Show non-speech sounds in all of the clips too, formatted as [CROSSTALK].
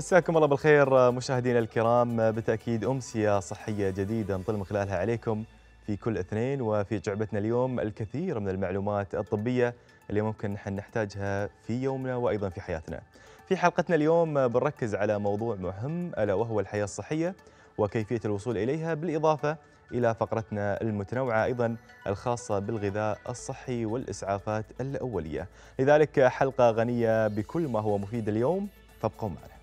مساكم الله بالخير مشاهدينا الكرام بالتاكيد امسيه صحيه جديده نطل من خلالها عليكم في كل اثنين وفي جعبتنا اليوم الكثير من المعلومات الطبيه اللي ممكن نحن نحتاجها في يومنا وايضا في حياتنا. في حلقتنا اليوم بنركز على موضوع مهم الا وهو الحياه الصحيه وكيفيه الوصول اليها بالاضافه الى فقرتنا المتنوعه ايضا الخاصه بالغذاء الصحي والاسعافات الاوليه. لذلك حلقه غنيه بكل ما هو مفيد اليوم فابقوا معنا.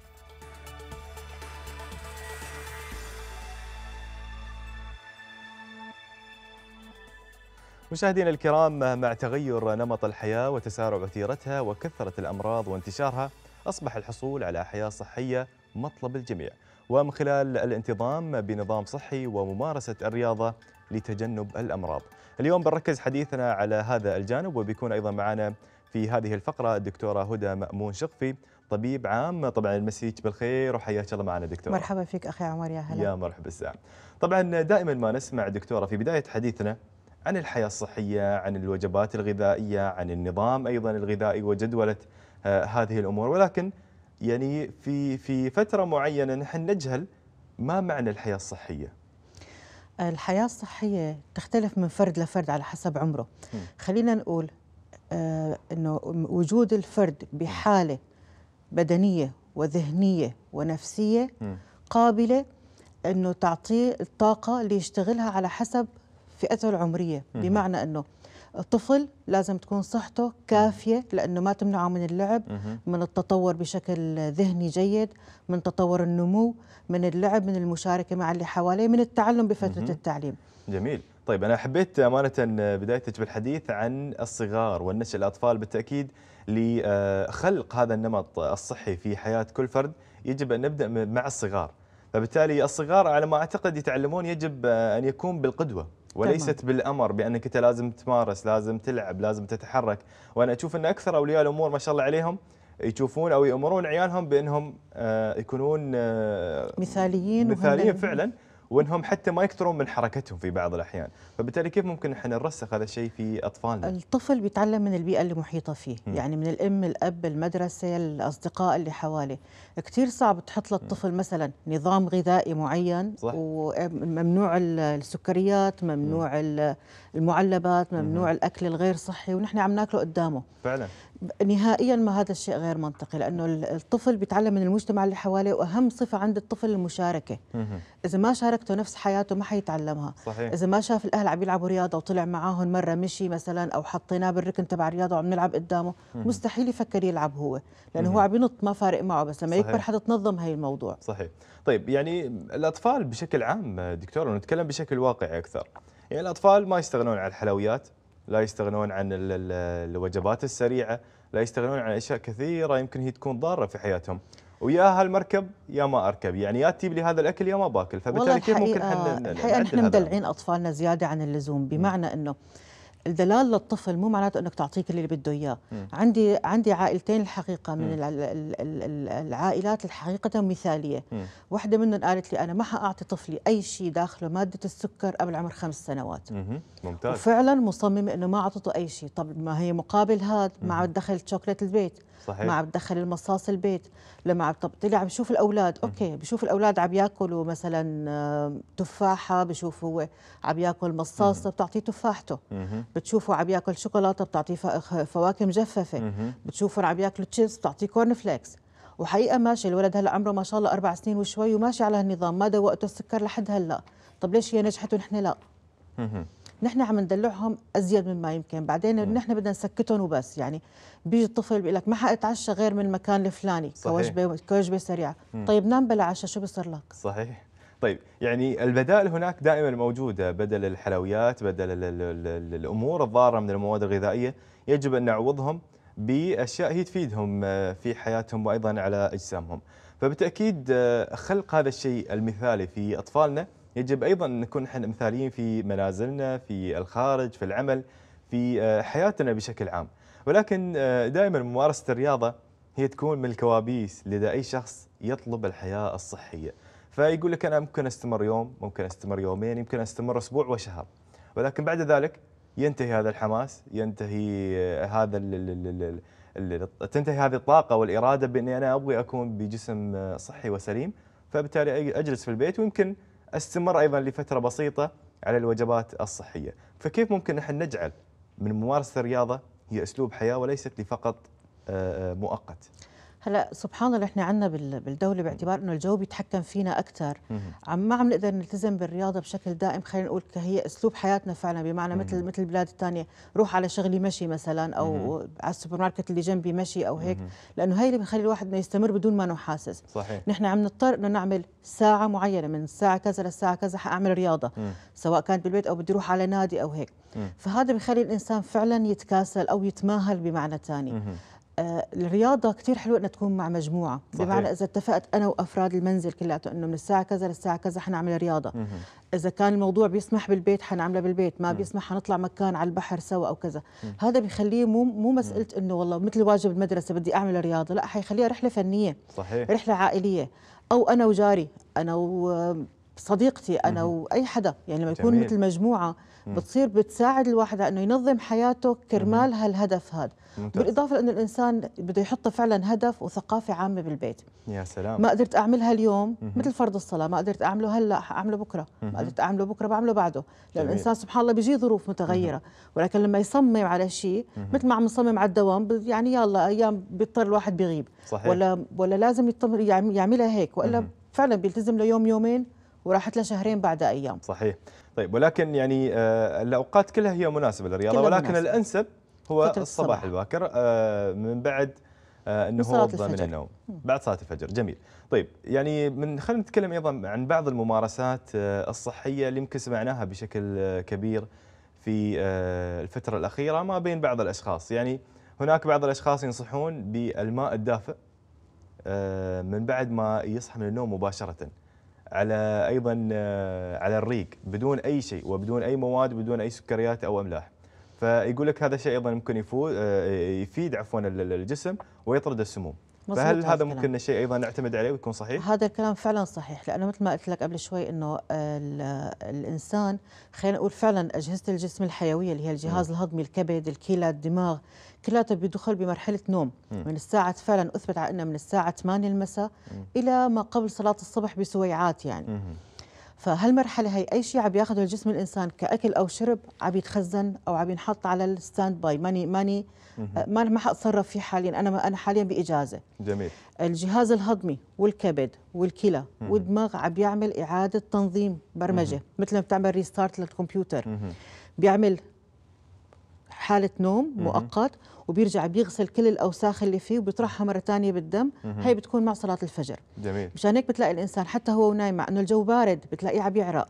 مشاهدينا الكرام مع تغير نمط الحياة وتسارع وتيرتها وكثرة الأمراض وانتشارها أصبح الحصول على حياة صحية مطلب الجميع ومن خلال الانتظام بنظام صحي وممارسة الرياضة لتجنب الأمراض اليوم بنركز حديثنا على هذا الجانب وبيكون أيضا معنا في هذه الفقرة الدكتورة هدى مأمون شقفي طبيب عام طبعا المسيج بالخير وحياك الله معنا دكتورة مرحبا فيك أخي عمر يا هلا يا مرحبا الساعة طبعا دائما ما نسمع دكتورة في بداية حديثنا عن الحياة الصحية عن الوجبات الغذائية عن النظام أيضا الغذائي وجدولة آه، هذه الأمور ولكن يعني في في فترة معينة نحن نجهل ما معنى الحياة الصحية الحياة الصحية تختلف من فرد لفرد على حسب عمره م. خلينا نقول آه أنه وجود الفرد بحالة بدنية وذهنية ونفسية م. قابلة أنه تعطيه الطاقة اللي يشتغلها على حسب فئته العمرية بمعنى أنه طفل لازم تكون صحته كافية لأنه ما تمنعه من اللعب من التطور بشكل ذهني جيد من تطور النمو من اللعب من المشاركة مع اللي حواليه من التعلم بفترة التعليم جميل طيب أنا حبيت أمانة بدايتك بالحديث عن الصغار والنشأ الأطفال بالتأكيد لخلق هذا النمط الصحي في حياة كل فرد يجب أن نبدأ مع الصغار فبالتالي الصغار على ما أعتقد يتعلمون يجب أن يكون بالقدوة وليست تمام. بالامر بانك انت لازم تمارس لازم تلعب لازم تتحرك وانا اشوف ان اكثر اولياء الامور ما شاء الله عليهم يشوفون او يامرون عيالهم بانهم آه، يكونون آه، مثاليين مثاليين فعلا وانهم حتى ما يكثرون من حركتهم في بعض الاحيان، فبالتالي كيف ممكن احنا نرسخ هذا الشيء في اطفالنا؟ الطفل بيتعلم من البيئه اللي محيطه فيه، م. يعني من الام، الاب، المدرسه، الاصدقاء اللي حواليه، كثير صعب تحط للطفل مثلا نظام غذائي معين صح. وممنوع السكريات، ممنوع م. المعلبات، ممنوع م. الاكل الغير صحي ونحن عم ناكله قدامه. فعلا نهائيا ما هذا الشيء غير منطقي لانه الطفل بيتعلم من المجتمع اللي حواليه واهم صفه عند الطفل المشاركه اذا ما شاركته نفس حياته ما حيتعلمها صحيح. اذا ما شاف الاهل عم يلعبوا رياضه وطلع معاهم مره مشي مثلا او حطيناه بالركن تبع الرياضه وعم نلعب قدامه مستحيل يفكر يلعب هو لانه هو عم ينط ما فارق معه بس لما صحيح. يكبر حتتنظم هي الموضوع صحيح طيب يعني الاطفال بشكل عام دكتور ونتكلم بشكل واقعي اكثر يعني الاطفال ما يستغنون عن الحلويات لا يستغنون عن الوجبات السريعه لا يستغنون عن اشياء كثيره يمكن هي تكون ضاره في حياتهم ويا هالمركب يا ما اركب يعني يا تجيب لي هذا الاكل يا ما باكل فبالتالي كيف ممكن احنا الحقيقه احنا مدلعين اطفالنا زياده عن اللزوم بمعنى انه الدلال للطفل مو معناته انك تعطيك اللي بده اياه عندي عندي عائلتين الحقيقه من ال ال العائلات الحقيقه مثاليه واحده منهم قالت لي انا ما حاعطي طفلي اي شيء داخله ماده السكر قبل عمر خمس سنوات ممتاز وفعلا مصممه انه ما اعطته اي شيء طب ما هي مقابل هذا ما عاد دخلت شوكليت البيت صحيح. ما عم تدخل المصاص البيت لما عم طلع بشوف الاولاد اوكي بشوف الاولاد عم ياكلوا مثلا تفاحه بشوف هو عم ياكل مصاصه بتعطيه تفاحته بتشوفه عم ياكل شوكولاته بتعطيه فواكه مجففه بتشوفه عم ياكلوا تشيبس بتعطيه كورن فليكس وحقيقه ماشي الولد هلا عمره ما شاء الله اربع سنين وشوي وماشي على هالنظام ما دوقته السكر لحد هلا طب ليش هي نجحت ونحن لا نحن عم ندلعهم ازيد مما يمكن بعدين آه. نحن بدنا نسكتهم وبس يعني بيجي الطفل بيقول لك ما حاتعشى غير من المكان الفلاني كوجبه كوجبه سريعه مم. طيب نام بلا عشاء شو بصير لك صحيح طيب يعني البدائل هناك دائما موجوده بدل الحلويات بدل الامور الضاره من المواد الغذائيه يجب ان نعوضهم باشياء هي تفيدهم آه، في حياتهم وايضا على اجسامهم فبالتاكيد آه، خلق هذا الشيء المثالي في اطفالنا يجب أيضا ان نكون احنا مثاليين في منازلنا في الخارج في العمل في آه، حياتنا بشكل عام ولكن آه، دائما ممارسة الرياضة هي تكون من الكوابيس لدى أي شخص يطلب الحياة الصحية فيقول لك أنا ممكن أستمر يوم ممكن أستمر يومين يمكن أستمر أسبوع وشهر ولكن بعد ذلك ينتهي هذا الحماس ينتهي آه، هذا تنتهي هذه الطاقة والإرادة بأني أنا أبغي أكون بجسم صحي وسليم فبالتالي أجلس في البيت ويمكن استمر ايضا لفتره بسيطه على الوجبات الصحيه، فكيف ممكن نحن نجعل من ممارسه الرياضه هي اسلوب حياه وليست لفقط آه، آه، مؤقت؟ هلا سبحان الله احنا عندنا بالدوله باعتبار انه الجو بيتحكم فينا اكثر عم ما عم نقدر نلتزم بالرياضه بشكل دائم خلينا نقول هي اسلوب حياتنا فعلا بمعنى مم. مثل مثل البلاد الثانيه روح على شغلي مشي مثلا او مم. على السوبر ماركت اللي جنبي مشي او هيك مم. لانه هي اللي بخلي الواحد انه يستمر بدون ما انه حاسس صحيح نحن عم نضطر انه نعمل ساعه معينه من الساعه كذا للساعه كذا حاعمل رياضه مم. سواء كانت بالبيت او بدي اروح على نادي او هيك مم. فهذا بخلي الانسان فعلا يتكاسل او يتماهل بمعنى ثاني آه، الرياضة كثير حلوة أنها تكون مع مجموعة صحيح. بمعنى إذا اتفقت أنا وأفراد المنزل كلياته أنه من الساعة كذا للساعة كذا حنعمل رياضة مه. إذا كان الموضوع بيسمح بالبيت حنعملها بالبيت ما مه. بيسمح حنطلع مكان على البحر سوا أو كذا مه. هذا بيخليه مو مو مسألة أنه والله مثل واجب المدرسة بدي أعمل رياضة لا حيخليها رحلة فنية صحيح. رحلة عائلية أو أنا وجاري أنا و صديقتي انا مم. واي حدا يعني لما يكون جميل. مثل مجموعه مم. بتصير بتساعد الواحد انه ينظم حياته كرمال مم. هالهدف هذا بالاضافه لانه الانسان بده يحط فعلا هدف وثقافه عامه بالبيت يا سلام ما قدرت اعملها اليوم مم. مثل فرض الصلاه ما قدرت اعمله هلا اعمله بكره مم. ما قدرت اعمله بكره بعمله بعده لان الانسان سبحان الله بيجي ظروف متغيره مم. ولكن لما يصمم على شيء مثل ما عم نصمم على الدوام يعني يلا ايام بيضطر الواحد بيغيب صحيح. ولا ولا لازم يعملها هيك والا فعلا بيلتزم ليوم يومين وراحت له شهرين بعد ايام صحيح طيب ولكن يعني آه، الاوقات كلها هي مناسبه للرياضه ولكن مناسبة. الانسب هو الصباح, الصباح الباكر آه، من بعد آه، هو من, من النوم بعد صلاه الفجر جميل طيب يعني من خلينا نتكلم ايضا عن بعض الممارسات الصحيه اللي يمكن سمعناها بشكل كبير في الفتره الاخيره ما بين بعض الاشخاص يعني هناك بعض الاشخاص ينصحون بالماء الدافئ من بعد ما يصحى من النوم مباشره على ايضا آه، على الريق بدون اي شيء وبدون اي مواد بدون اي سكريات او املاح فيقول لك هذا الشيء ايضا ممكن آه، يفيد عفوا الجسم ويطرد السموم فهل هذا الكلام. ممكن شيء ايضا نعتمد عليه ويكون صحيح؟ هذا الكلام فعلا صحيح لانه مثل ما قلت لك قبل شوي انه الانسان خلينا نقول فعلا اجهزه الجسم الحيويه اللي هي الجهاز م. الهضمي، الكبد، الكلى، الدماغ كلياته بيدخل بمرحله نوم م. من الساعه فعلا اثبت على انه من الساعه 8 المساء الى ما قبل صلاه الصبح بسويعات يعني. م. فهالمرحله هي اي شيء عم ياخذه الجسم الانسان كاكل او شرب عم يتخزن او عم ينحط على الستاند باي ماني ماني آه، ما ما حاتصرف فيه حاليا انا انا حاليا باجازه جميل الجهاز الهضمي والكبد والكلى والدماغ عم بيعمل اعاده تنظيم برمجه مثل ما بتعمل ريستارت للكمبيوتر بيعمل حالة نوم مؤقت وبيرجع بيغسل كل الاوساخ اللي فيه وبيطرحها مره ثانيه بالدم هي بتكون مع صلاه الفجر جميل مشان هيك بتلاقي الانسان حتى هو نايم مع انه الجو بارد بتلاقيه عم يعرق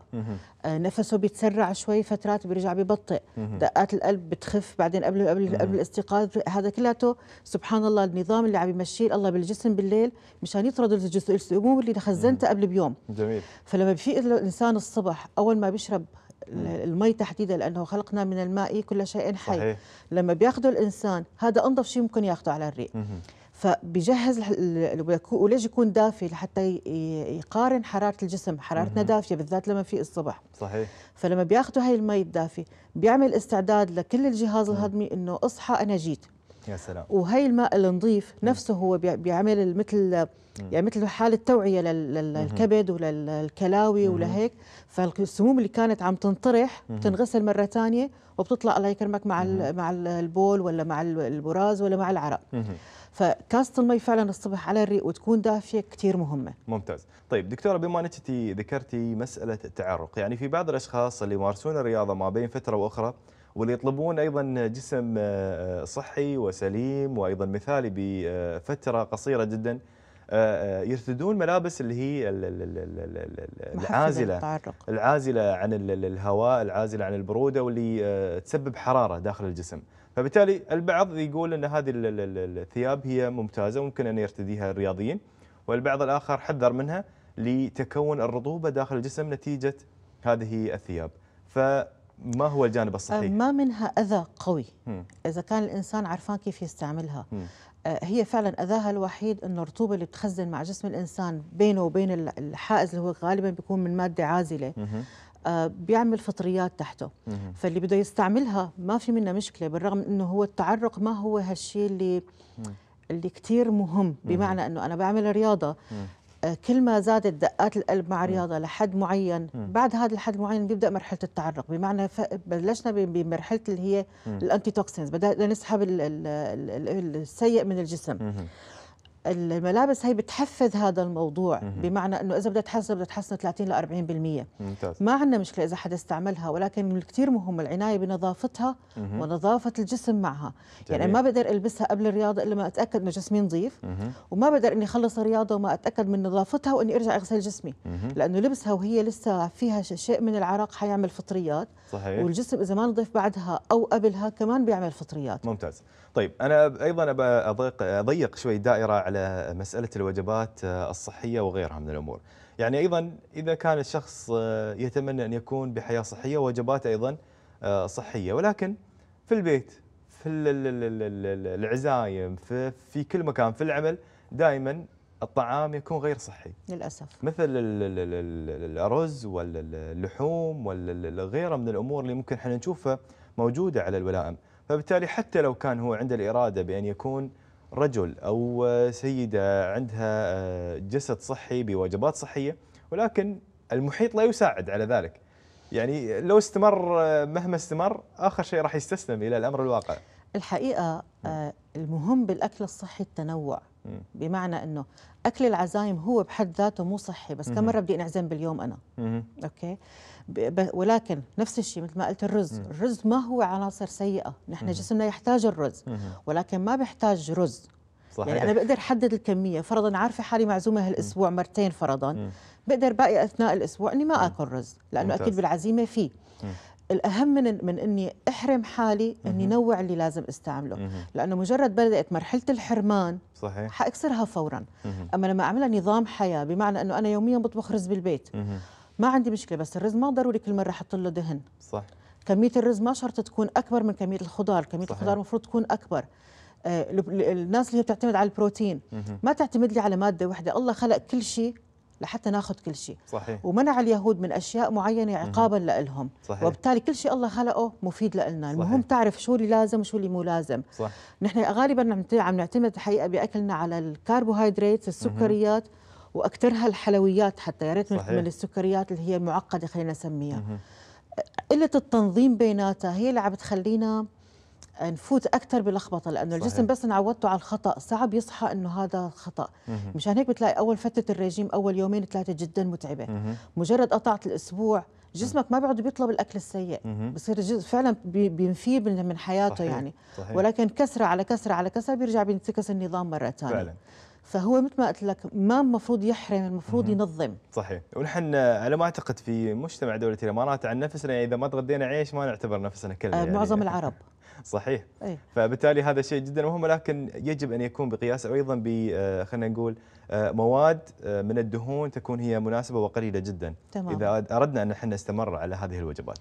آه نفسه بيتسرع شوي فترات بيرجع ببطئ دقات القلب بتخف بعدين قبل قبل قبل الاستيقاظ هذا كلياته سبحان الله النظام اللي عم يمشيه الله بالجسم بالليل مشان يطرد الجسم السموم اللي خزنته قبل بيوم جميل فلما بفيق الانسان الصبح اول ما بيشرب المي تحديدا لانه خلقنا من الماء كل شيء حي صحيح. لما بياخذه الانسان هذا انظف شيء ممكن ياخذه على الريق فبجهز وليش يكون دافي لحتى يقارن حراره الجسم حرارتنا دافيه بالذات لما في الصبح صحيح فلما بياخذوا هاي المي الدافي بيعمل استعداد لكل الجهاز الهضمي انه اصحى انا جيت يا سلام وهي الماء النظيف نفسه هو بيعمل مثل يعني مثل حاله توعيه للكبد وللكلاوي ولهيك فالسموم اللي كانت عم تنطرح بتنغسل مره ثانيه وبتطلع الله يكرمك مع مع البول ولا مع البراز ولا مع العرق فكاسة المي فعلا الصبح على الريق وتكون دافية كثير مهمة ممتاز طيب دكتورة بما أنك ذكرتي مسألة التعرق يعني في بعض الأشخاص اللي يمارسون الرياضة ما بين فترة وأخرى واللي يطلبون ايضا جسم صحي وسليم وايضا مثالي بفتره قصيره جدا يرتدون ملابس اللي هي العازله العازله عن الهواء العازله عن البروده واللي تسبب حراره داخل الجسم فبالتالي البعض يقول ان هذه الثياب هي ممتازه وممكن ان يرتديها الرياضيين والبعض الاخر حذر منها لتكون الرطوبه داخل الجسم نتيجه هذه الثياب ف ما هو الجانب الصحي؟ أه، ما منها أذى قوي م. إذا كان الإنسان عرفان كيف يستعملها م. أه، هي فعلا أذاها الوحيد أن الرطوبة اللي بتخزن مع جسم الإنسان بينه وبين الحائز اللي هو غالبا بيكون من مادة عازلة م. أه، بيعمل فطريات تحته فاللي بده يستعملها ما في منها مشكلة بالرغم أنه هو التعرق ما هو هالشيء اللي اللي كتير مهم بمعنى أنه أنا بعمل رياضة كل ما زادت دقات القلب مع رياضه لحد معين بعد هذا الحد معين بيبدا مرحله التعرق بمعنى بلشنا بمرحله اللي هي الانتي توكسينز بدأنا نسحب السيء من الجسم الملابس هي بتحفز هذا الموضوع مم. بمعنى انه اذا بدها تحسن بدها تحسن 30 ل 40% ممتاز. ما عندنا مشكله اذا حدا استعملها ولكن كثير مهم العنايه بنظافتها مم. ونظافه الجسم معها يعني جميل. يعني ما بقدر البسها قبل الرياضه الا ما اتاكد انه جسمي نظيف مم. وما بقدر اني اخلص الرياضه وما اتاكد من نظافتها واني ارجع اغسل جسمي مم. لانه لبسها وهي لسه فيها شيء من العرق حيعمل فطريات صحيح. والجسم اذا ما نظيف بعدها او قبلها كمان بيعمل فطريات ممتاز طيب أنا أيضا أضيق, أضيق شوي دائره على مسألة الوجبات الصحية وغيرها من الأمور يعني أيضا إذا كان الشخص يتمنى أن يكون بحياة صحية وجبات أيضا صحية ولكن في البيت في العزايم في, في كل مكان في العمل دائما الطعام يكون غير صحي للأسف مثل الأرز واللحوم وغيرها من الأمور اللي ممكن احنا نشوفها موجودة على الولائم فبالتالي حتى لو كان هو عنده الإرادة بأن يكون رجل أو سيدة عندها آه، جسد صحي بوجبات صحية ولكن المحيط لا يساعد على ذلك يعني لو استمر آه، مهما استمر آخر شيء راح يستسلم إلى الأمر الواقع الحقيقة نعم. آه، المهم بالأكل الصحي التنوع بمعنى أنه أكل العزايم هو بحد ذاته مو صحي بس كم مرة بدي أنعزم باليوم أنا أوكي ولكن نفس الشيء مثل ما قلت الرز مم. الرز ما هو عناصر سيئة نحن مم. جسمنا يحتاج الرز مم. ولكن ما بيحتاج رز يعني صحيح. يعني أنا بقدر أحدد الكمية فرضا عارفة حالي معزومة هالأسبوع مرتين فرضا مم. بقدر باقي أثناء الأسبوع أني ما أكل رز لأنه ممتاز. أكيد بالعزيمة فيه مم. الاهم من من اني احرم حالي اني نوع اللي لازم استعمله مم. لانه مجرد بدات مرحله الحرمان صحيح حاكسرها فورا مم. اما لما اعملها نظام حياه بمعنى انه انا يوميا بطبخ رز بالبيت مم. ما عندي مشكله بس الرز ما ضروري كل مره احط له دهن صح كميه الرز ما شرط تكون اكبر من كميه الخضار كميه صحيح. الخضار المفروض تكون اكبر آه، الناس اللي هي بتعتمد على البروتين ما تعتمد لي على ماده واحده الله خلق كل شيء لحتى ناخذ كل شيء صحيح. ومنع اليهود من اشياء معينه عقابا لهم صحيح. وبالتالي كل شيء الله خلقه مفيد لنا المهم تعرف شو اللي لازم وشو اللي مو لازم صح. نحن غالبا عم نعتمد الحقيقه باكلنا على الكربوهيدرات السكريات مه. واكثرها الحلويات حتى يا ريت من السكريات اللي هي المعقده خلينا نسميها قله التنظيم بيناتها هي اللي عم بتخلينا نفوت اكثر بلخبطه لانه صحيح. الجسم بس نعودته على الخطا صعب يصحى انه هذا خطا مشان هيك بتلاقي اول فتره الرجيم اول يومين ثلاثه جدا متعبه مه. مجرد قطعت الاسبوع جسمك ما بيعود بيطلب الاكل السيء بصير الجسم فعلا بينفيه من حياته صحيح. يعني صحيح. ولكن كسره على كسره على كسره بيرجع بينتكس النظام مره ثانيه فهو مثل ما قلت لك ما المفروض يحرم المفروض ينظم صحيح ونحن على ما اعتقد في مجتمع دوله الامارات عن نفسنا اذا ما تغدينا عيش ما نعتبر نفسنا كلنا آه، يعني معظم [LAUGHS] العرب صحيح أي. فبالتالي هذا شيء جدا مهم ولكن يجب ان يكون بقياس ايضا ب آه، خلينا نقول آه، مواد من الدهون تكون هي مناسبه وقليله جدا تمام. اذا اردنا ان احنا نستمر على هذه الوجبات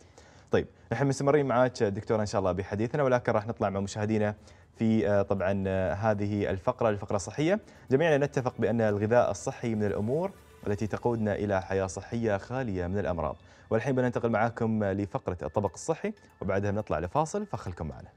طيب احنا مستمرين معك دكتور ان شاء الله بحديثنا ولكن راح نطلع مع مشاهدينا في آه، طبعا آه، هذه الفقره الفقره الصحيه جميعنا نتفق بان الغذاء الصحي من الامور التي تقودنا الى حياه صحيه خاليه من الامراض والحين بننتقل معاكم لفقره الطبق الصحي وبعدها بنطلع لفاصل فخلكم معنا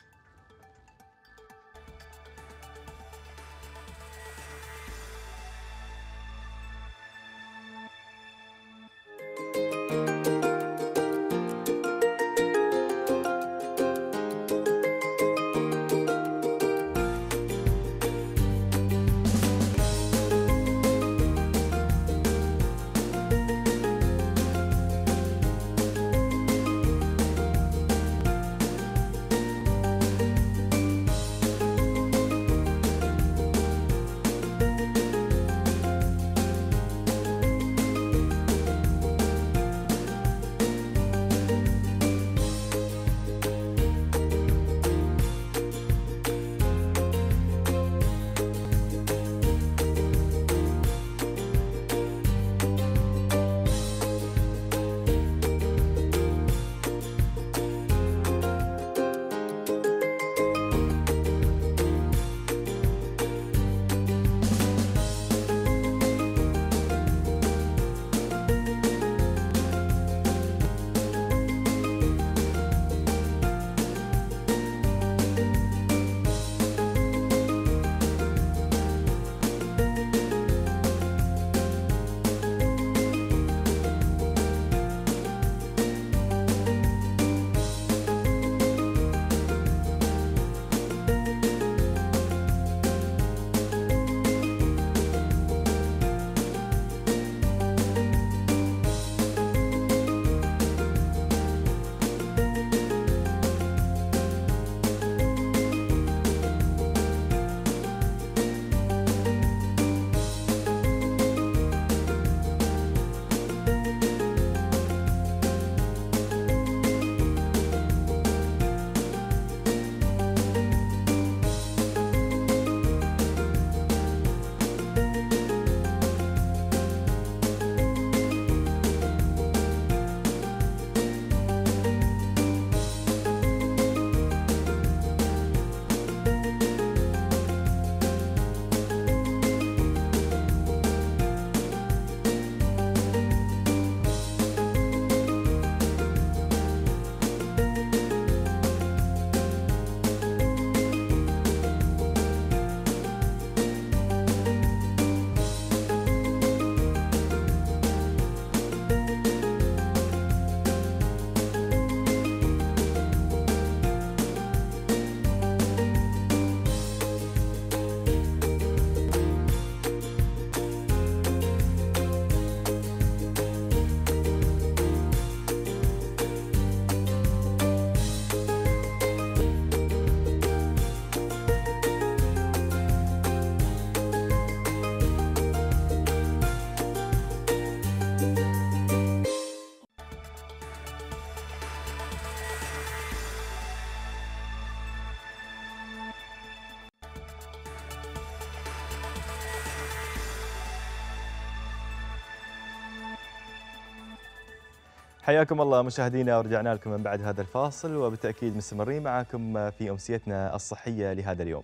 حياكم الله مشاهدينا ورجعنا لكم من بعد هذا الفاصل وبالتأكيد مستمرين معكم في أمسيتنا الصحية لهذا اليوم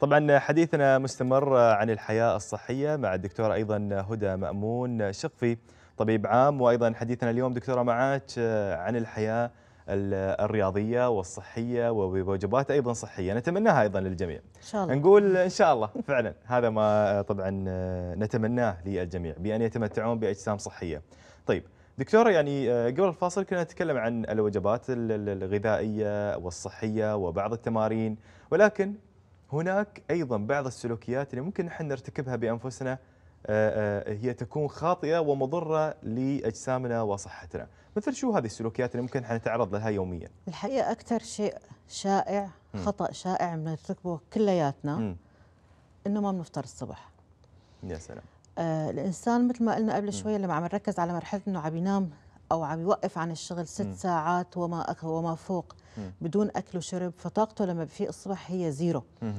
طبعا حديثنا مستمر عن الحياة الصحية مع الدكتورة أيضا هدى مأمون شقفي طبيب عام وأيضا حديثنا اليوم دكتورة معك عن الحياة الرياضية والصحية وبوجبات أيضا صحية نتمناها أيضا للجميع إن شاء الله نقول إن شاء الله فعلا هذا ما طبعا نتمناه للجميع بأن يتمتعون بأجسام صحية طيب دكتوره يعني آه، قبل الفاصل كنا نتكلم عن الوجبات الغذائيه والصحيه وبعض التمارين ولكن هناك ايضا بعض السلوكيات اللي ممكن نحن نرتكبها بانفسنا آه، آه، هي تكون خاطئه ومضره لاجسامنا وصحتنا، مثل شو هذه السلوكيات اللي ممكن نتعرض لها يوميا؟ الحقيقه اكثر شيء شائع خطا شائع بنرتكبه كلياتنا انه ما بنفطر الصبح. يا سلام آه، الانسان مثل ما قلنا قبل شوي لما عم نركز على مرحله انه عم ينام او عم يوقف عن الشغل ست م. ساعات وما وما فوق م. بدون اكل وشرب فطاقته لما بفيق الصبح هي زيرو م.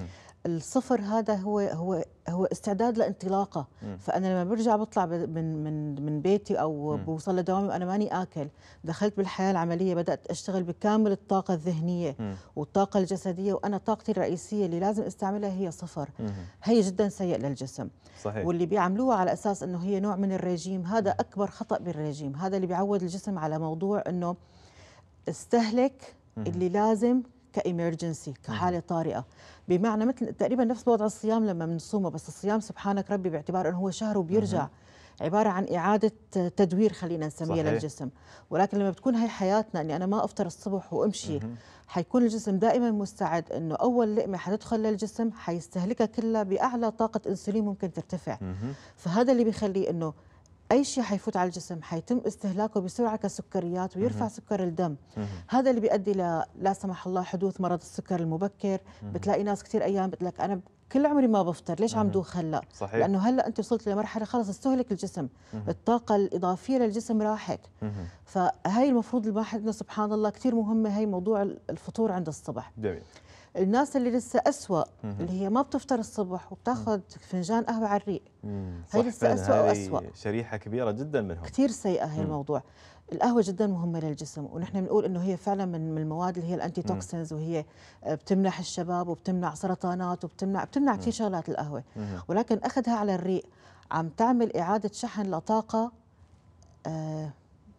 الصفر هذا هو هو هو استعداد لانطلاقه فانا لما برجع بطلع من من من بيتي او م. بوصل لدوامي وانا ماني اكل دخلت بالحياه العمليه بدات اشتغل بكامل الطاقه الذهنيه م. والطاقه الجسديه وانا طاقتي الرئيسيه اللي لازم استعملها هي صفر م. هي جدا سيء للجسم صحيح. واللي بيعملوها على اساس انه هي نوع من الرجيم هذا اكبر خطا بالرجيم هذا اللي بيعود الجسم على موضوع انه استهلك اللي لازم كإمرجنسي كحالة طارئة بمعنى مثل تقريبا نفس وضع الصيام لما بنصومه بس الصيام سبحانك ربي باعتبار أنه هو شهر وبيرجع عبارة عن إعادة تدوير خلينا نسميها للجسم ولكن لما بتكون هي حياتنا أني أنا ما أفطر الصبح وأمشي حيكون الجسم دائما مستعد انه اول لقمه حتدخل للجسم حيستهلكها كلها باعلى طاقه انسولين ممكن ترتفع فهذا اللي بيخلي انه اي شيء حيفوت على الجسم حيتم استهلاكه بسرعه كسكريات ويرفع مه. سكر الدم مه. هذا اللي بيؤدي ل لا سمح الله حدوث مرض السكر المبكر مه. بتلاقي ناس كثير ايام بتلاقي انا كل عمري ما بفطر ليش عم دوخ هلا صحيح. لانه هلا انت وصلت لمرحله خلص استهلك الجسم مه. الطاقه الاضافيه للجسم راحت مه. فهي المفروض الواحد سبحان الله كثير مهمه هي موضوع الفطور عند الصبح جميل. الناس اللي لسه أسوأ مم. اللي هي ما بتفطر الصبح وبتاخذ فنجان قهوة على الريق هي لسه أسوأ وأسوأ شريحة كبيرة جدا منهم كثير سيئة هي مم. الموضوع القهوة جدا مهمة للجسم ونحن بنقول انه هي فعلا من المواد اللي هي الانتي توكسينز وهي آه، بتمنح الشباب وبتمنع سرطانات وبتمنع بتمنع كثير شغلات القهوة ولكن اخذها على الريق عم تعمل اعادة شحن لطاقة آه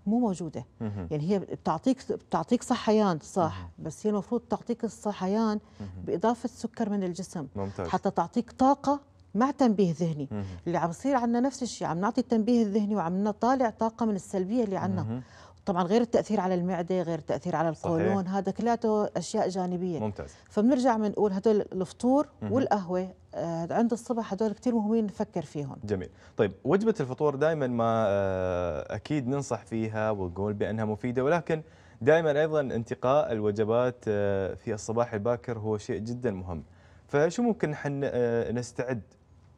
مو موجوده يعني هي بتعطيك بتعطيك صحيان صح بس هي المفروض تعطيك الصحيان باضافه سكر من الجسم ممتاز. حتى تعطيك طاقه مع تنبيه ذهني اللي عم يصير عندنا نفس الشيء عم نعطي التنبيه الذهني وعم نطالع طاقه من السلبيه اللي عندنا طبعا غير التاثير على المعده غير التاثير على القولون هذا كلاته اشياء جانبيه ممتاز فبنرجع بنقول هدول الفطور والقهوه آه، عند الصبح هذول كثير مهمين نفكر فيهم جميل طيب وجبة الفطور دائما ما آه، أكيد ننصح فيها ونقول بأنها مفيدة ولكن دائما أيضا انتقاء الوجبات آه، في الصباح الباكر هو شيء جدا مهم فشو ممكن نستعد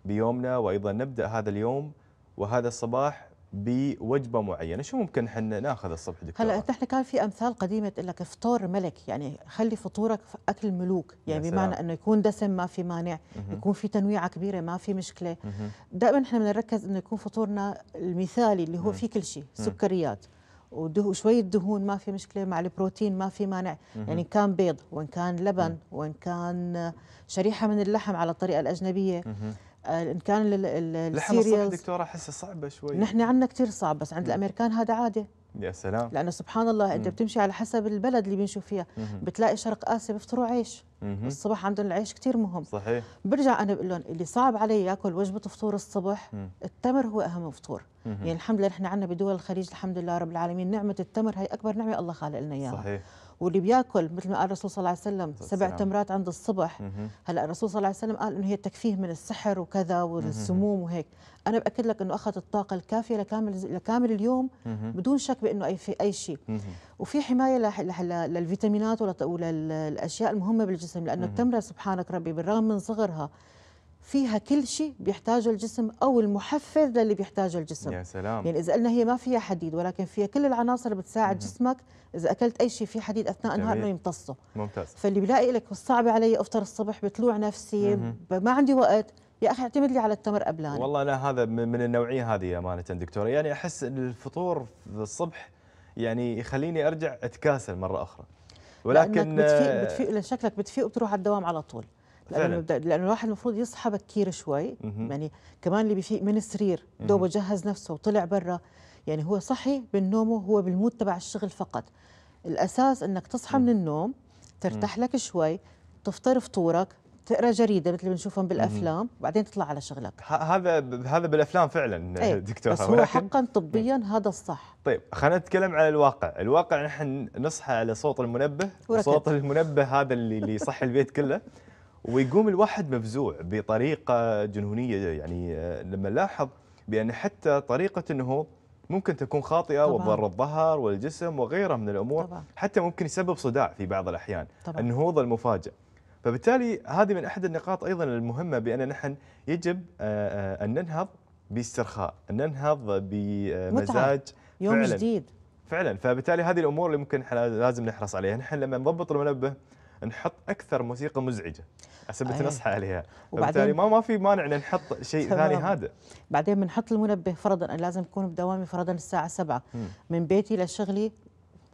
بيومنا وأيضا نبدأ هذا اليوم وهذا الصباح بوجبه معينه شو ممكن احنا ناخذ الصبح دكتور هلا احنا كان في امثال قديمه تقول لك فطور ملك يعني خلي فطورك في اكل الملوك يعني بمعنى انه يكون دسم ما في مانع يكون في تنويعه كبيره ما في مشكله دائما نحن بنركز انه يكون فطورنا المثالي اللي هو فيه كل شيء سكريات وشوية دهون ما في مشكلة مع البروتين ما في مانع يعني كان بيض وإن كان لبن وإن كان شريحة من اللحم على الطريقة الأجنبية آه، ان كان لحم الصبح دكتوره احسها صعبه شوي نحن عندنا كثير صعب بس عند الامريكان هذا عاده يا سلام لانه سبحان الله انت بتمشي على حسب البلد اللي بنشوف فيها بتلاقي شرق اسيا بيفطروا عيش الصبح عندهم العيش كثير مهم صحيح برجع انا بقول لهم اللي صعب علي ياكل وجبه فطور الصبح التمر هو اهم فطور يعني الحمد لله نحن عندنا بدول الخليج الحمد لله رب العالمين نعمه التمر هي اكبر نعمه الله خالق لنا اياها صحيح واللي بياكل مثل ما قال الرسول صلى الله عليه وسلم سبع تمرات عند الصبح هلا الرسول صلى الله عليه وسلم قال انه هي تكفيه من السحر وكذا والسموم وهيك انا باكد لك انه اخذ الطاقه الكافيه لكامل لكامل اليوم بدون شك بانه اي في اي شيء وفي حمايه للفيتامينات وللاشياء المهمه بالجسم لانه التمره سبحانك ربي بالرغم من صغرها فيها كل شيء بيحتاجه الجسم او المحفز للي بيحتاجه الجسم يا سلام يعني اذا قلنا هي ما فيها حديد ولكن فيها كل العناصر بتساعد مم. جسمك اذا اكلت اي شيء فيه حديد اثناء النهار انه يمتصه ممتاز فاللي بلاقي لك صعبه علي افطر الصبح بطلوع نفسي ما عندي وقت يا اخي اعتمد لي على التمر قبلان والله انا هذا من النوعيه هذه امانه دكتوره يعني احس الفطور الصبح يعني يخليني ارجع اتكاسل مره اخرى ولكن بتفيق بتفيق شكلك بتفيق وبتروح على الدوام على طول لانه لانه الواحد المفروض يصحى بكير شوي مم. يعني كمان اللي بفيق من السرير دوبه جهز نفسه وطلع برا يعني هو صحي من نومه هو بالمود تبع الشغل فقط الاساس انك تصحى مم. من النوم ترتاح لك شوي تفطر فطورك تقرا جريده مثل ما بنشوفهم بالافلام وبعدين تطلع على شغلك هذا هذا بالافلام فعلا أيه [LAUGHS] دكتور بس هو حقا طبيا مم. إيه. هذا الصح طيب خلينا نتكلم على الواقع الواقع نحن نصحى على صوت المنبه صوت المنبه هذا اللي اللي يصحي البيت كله [LAUGHS] ويقوم الواحد مفزوع بطريقه جنونيه يعني لما لاحظ بان حتى طريقه انه ممكن تكون خاطئه وتضر الظهر والجسم وغيرها من الامور طبعا. حتى ممكن يسبب صداع في بعض الاحيان طبعا. النهوض المفاجئ فبالتالي هذه من احد النقاط ايضا المهمه بان نحن يجب آه، آه، ان ننهض باسترخاء ان ننهض بمزاج يوم فعلا جديد فعلا فبالتالي هذه الامور اللي ممكن احنا لازم نحرص عليها نحن لما نضبط المنبه نحط اكثر موسيقى مزعجه اسبت آه. نصحى عليها وبالتالي ما ما في مانع ان نحط شيء ثاني هذا بعدين بنحط المنبه فرضا انا لازم اكون بدوامي فرضا الساعه 7 من بيتي لشغلي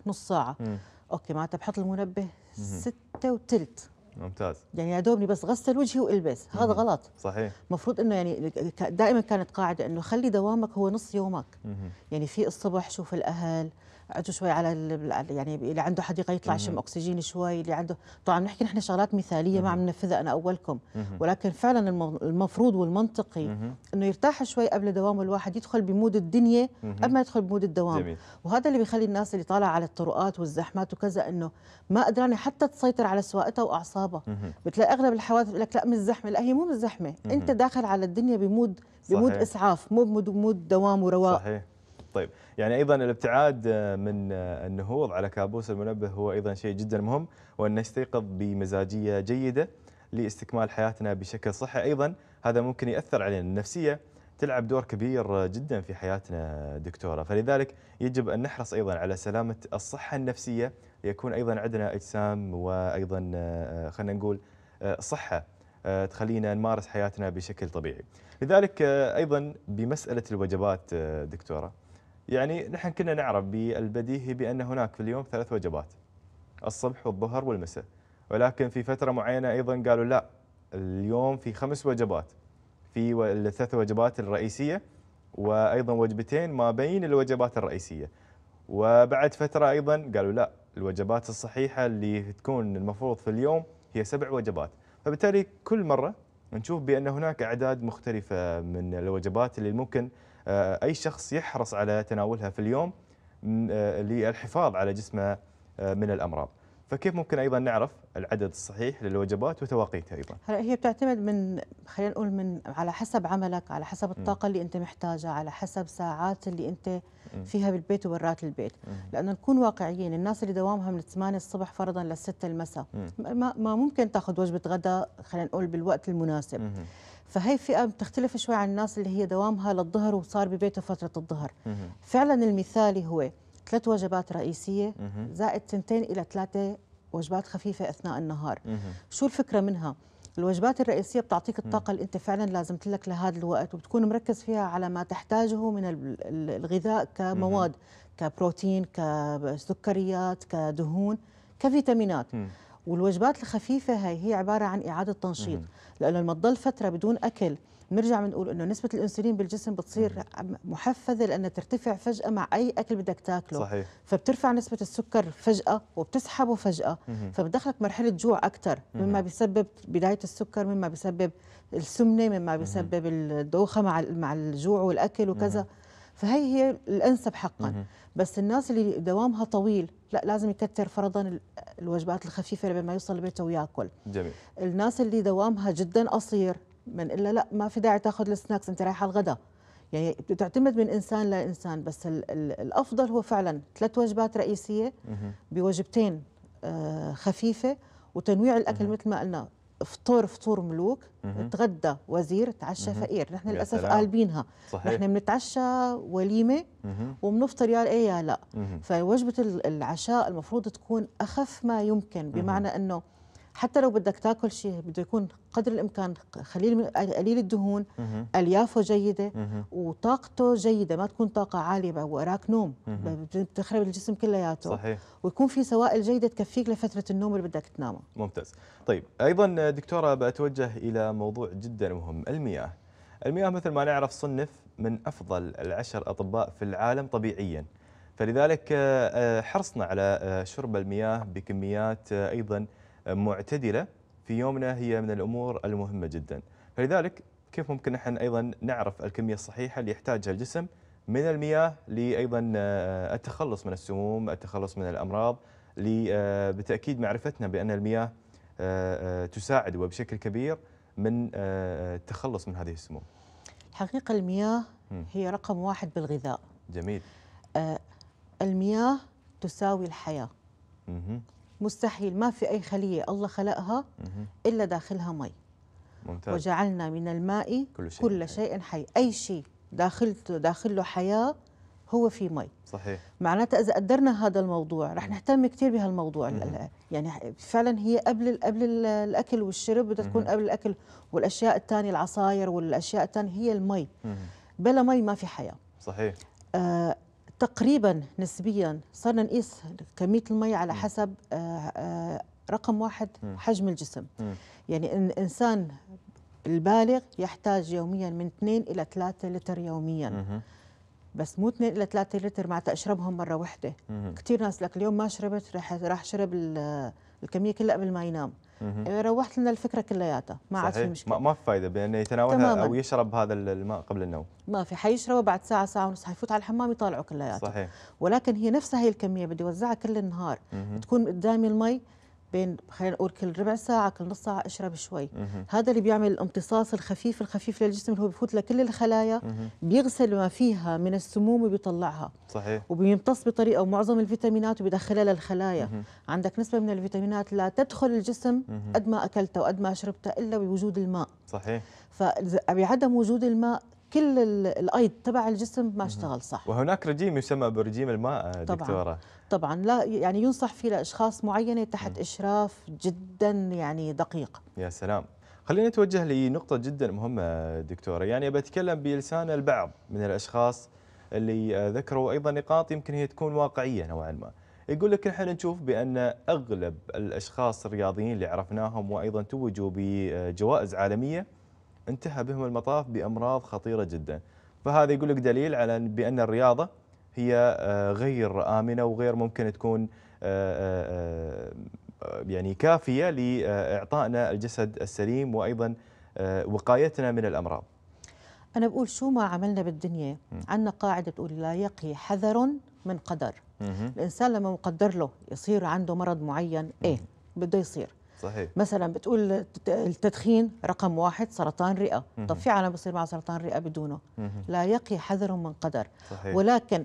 نص ساعه م. اوكي معناتها بحط المنبه 6 وثلث ممتاز يعني يا دوبني بس غسل وجهي والبس هذا غلط صحيح المفروض انه يعني دائما كانت قاعده انه خلي دوامك هو نص يومك مم. يعني في الصبح شوف الاهل عنده شوي على يعني اللي عنده حديقه يطلع يشم اكسجين شوي اللي عنده طبعا نحكي نحن شغلات مثاليه ما عم ننفذها انا اولكم ولكن فعلا المفروض والمنطقي انه يرتاح شوي قبل دوام الواحد يدخل بمود الدنيا قبل ما يدخل بمود الدوام وهذا اللي بيخلي الناس اللي طالعه على الطرقات والزحمات وكذا انه ما قدرانه حتى تسيطر على سواقتها واعصابها بتلاقي اغلب الحوادث لك لا مش زحمه لا هي مو من زحمه انت داخل على الدنيا بمود بمود اسعاف مو بمود دوام ورواق صحيح طيب يعني ايضا الابتعاد آه، من آه، النهوض على كابوس المنبه هو ايضا شيء جدا مهم وان نستيقظ بمزاجيه جيده لاستكمال حياتنا بشكل صحي ايضا هذا ممكن ياثر علينا النفسيه تلعب دور كبير آه، جدا في حياتنا دكتوره فلذلك يجب ان نحرص ايضا على سلامه الصحه النفسيه ليكون ايضا عندنا اجسام وايضا خلينا نقول صحه تخلينا نمارس حياتنا بشكل طبيعي. لذلك ايضا بمساله الوجبات دكتوره يعني نحن كنا نعرف بالبديهي بأن هناك في اليوم ثلاث وجبات الصبح والظهر والمساء ولكن في فترة معينة أيضا قالوا لا اليوم في خمس وجبات في الثلاث وجبات الرئيسية وأيضا وجبتين ما بين الوجبات الرئيسية وبعد فترة أيضا قالوا لا الوجبات الصحيحة اللي تكون المفروض في اليوم هي سبع وجبات فبالتالي كل مرة نشوف بأن هناك أعداد مختلفة من الوجبات اللي ممكن آه، اي شخص يحرص على تناولها في اليوم آه، للحفاظ على جسمه آه، من الامراض. فكيف ممكن ايضا نعرف العدد الصحيح للوجبات وتواقيتها ايضا؟ هلا هي بتعتمد من خلينا نقول من على حسب عملك، على حسب الطاقة اللي أنت محتاجها، على حسب ساعات اللي أنت فيها بالبيت وبرات البيت، لأنه نكون واقعيين، الناس اللي دوامها من 8 الصبح فرضا لل 6 المساء ما ممكن تاخذ وجبة غداء خلينا نقول بالوقت المناسب. فهي فئه بتختلف شوي عن الناس اللي هي دوامها للظهر وصار ببيته فتره الظهر فعلا المثالي هو ثلاث وجبات رئيسيه زائد تنتين الى ثلاثه وجبات خفيفه اثناء النهار شو الفكره منها الوجبات الرئيسيه بتعطيك الطاقه اللي انت فعلا لازم لك لهذا الوقت وبتكون مركز فيها على ما تحتاجه من الغذاء كمواد كبروتين كسكريات كدهون كفيتامينات والوجبات الخفيفه هي هي عباره عن اعاده تنشيط لانه لما تضل فتره بدون اكل بنرجع بنقول انه نسبه الانسولين بالجسم بتصير محفزه لانها ترتفع فجاه مع اي اكل بدك تاكله صحيح. فبترفع نسبه السكر فجاه وبتسحبه فجاه فبدخلك مرحله جوع اكثر مما بيسبب بدايه السكر مما بيسبب السمنه مما بيسبب الدوخه مع مع الجوع والاكل وكذا فهي هي الانسب حقا مم. بس الناس اللي دوامها طويل لا لازم يكثر فرضا الوجبات الخفيفه لما يوصل لبيته وياكل جميل الناس اللي دوامها جدا قصير من الا لا ما في داعي تاخذ السناكس انت رايحه الغداء يعني بتعتمد من انسان لانسان بس الـ الـ الافضل هو فعلا ثلاث وجبات رئيسيه بوجبتين آه، خفيفه وتنويع الاكل مثل ما قلنا فطور فطور ملوك تغدى وزير تعشى فقير نحن للاسف قالبينها نحن بنتعشى وليمه وبنفطر يا ايه يا لا فوجبه العشاء المفروض تكون اخف ما يمكن بمعنى انه حتى لو بدك تاكل شيء بده يكون قدر الامكان قليل قليل الدهون اليافه جيده وطاقته جيده ما تكون طاقه عاليه وراك نوم بتخرب الجسم كلياته صحيح ويكون في سوائل جيده تكفيك لفتره النوم اللي بدك تنامه ممتاز طيب ايضا دكتوره بتوجه الى موضوع جدا مهم المياه المياه مثل ما نعرف صنف من افضل العشر اطباء في العالم طبيعيا فلذلك آه، حرصنا على آه، شرب المياه بكميات آه، ايضا معتدله في يومنا هي من الامور المهمه جدا فلذلك كيف ممكن نحن ايضا نعرف الكميه الصحيحه اللي يحتاجها الجسم من المياه لايضا آه، التخلص من السموم التخلص من الامراض آه، بتاكيد معرفتنا بان المياه آه، تساعد وبشكل كبير من التخلص من هذه السموم الحقيقه المياه هي رقم واحد بالغذاء جميل المياه تساوي الحياه مستحيل ما في أي خلية الله خلقها إلا داخلها مي ممتاز. وجعلنا من الماء كل شيء, كل شيء حي أي شيء داخلته داخله حياة هو في مي صحيح معناتها إذا قدرنا هذا الموضوع رح نهتم كثير بهالموضوع يعني فعلا هي قبل قبل الأكل والشرب بدها تكون قبل الأكل والأشياء الثانية العصاير والأشياء الثانية هي المي بلا مي ما في حياة صحيح آه تقريبا نسبيا صرنا نقيس كميه المي على حسب آه، آه، رقم واحد حجم الجسم يعني الانسان البالغ يحتاج يوميا من 2 الى 3 لتر يوميا بس مو 2 الى 3 لتر معناتها اشربهم مره واحده كثير ناس لك اليوم ما شربت راح راح شرب الكميه كلها قبل ما ينام يعني روحت لنا الفكره كلياتها ما عاد في مشكله ما في فايده بانه يتناولها تماماً. او يشرب هذا الماء قبل النوم ما في حيشربه بعد ساعه ساعه ونص حيفوت على الحمام يطالعه كلياته صحيح ولكن هي نفسها هي الكميه بدي اوزعها كل النهار مم. تكون قدامي المي بين خلينا نقول كل ربع ساعه كل نص ساعه اشرب شوي مه. هذا اللي بيعمل الامتصاص الخفيف الخفيف للجسم اللي هو بفوت لكل الخلايا مه. بيغسل ما فيها من السموم وبيطلعها صحيح وبيمتص بطريقه ومعظم الفيتامينات وبيدخلها للخلايا مه. عندك نسبه من الفيتامينات لا تدخل الجسم قد ما اكلتها وقد ما شربتها الا بوجود الماء صحيح فبعدم وجود الماء كل الايض تبع الجسم ما اشتغل صح وهناك رجيم يسمى برجيم الماء دكتوره طبعا, طبعا لا يعني ينصح فيه لاشخاص معينه تحت اشراف جدا يعني دقيق يا سلام خلينا نتوجه لنقطة جدا مهمة دكتورة يعني بتكلم بلسان البعض من الأشخاص اللي آه، ذكروا أيضا نقاط يمكن هي تكون واقعية نوعا ما يقول لك نحن نشوف بأن أغلب الأشخاص الرياضيين اللي عرفناهم وأيضا توجوا بجوائز عالمية انتهى بهم المطاف بأمراض خطيرة جدا فهذا يقول لك دليل على بأن الرياضة هي آه، غير آمنة وغير ممكن تكون آه، آه، يعني كافية لإعطائنا الجسد السليم وأيضا وقايتنا من الأمراض أنا بقول شو ما عملنا بالدنيا عندنا قاعدة تقول لا يقي حذر من قدر الإنسان لما مقدر له يصير عنده مرض معين إيه بده يصير صحيح مثلا بتقول التدخين رقم واحد سرطان رئه طب في عالم بصير مع سرطان رئه بدونه لا يقي حذر من قدر صحيح. ولكن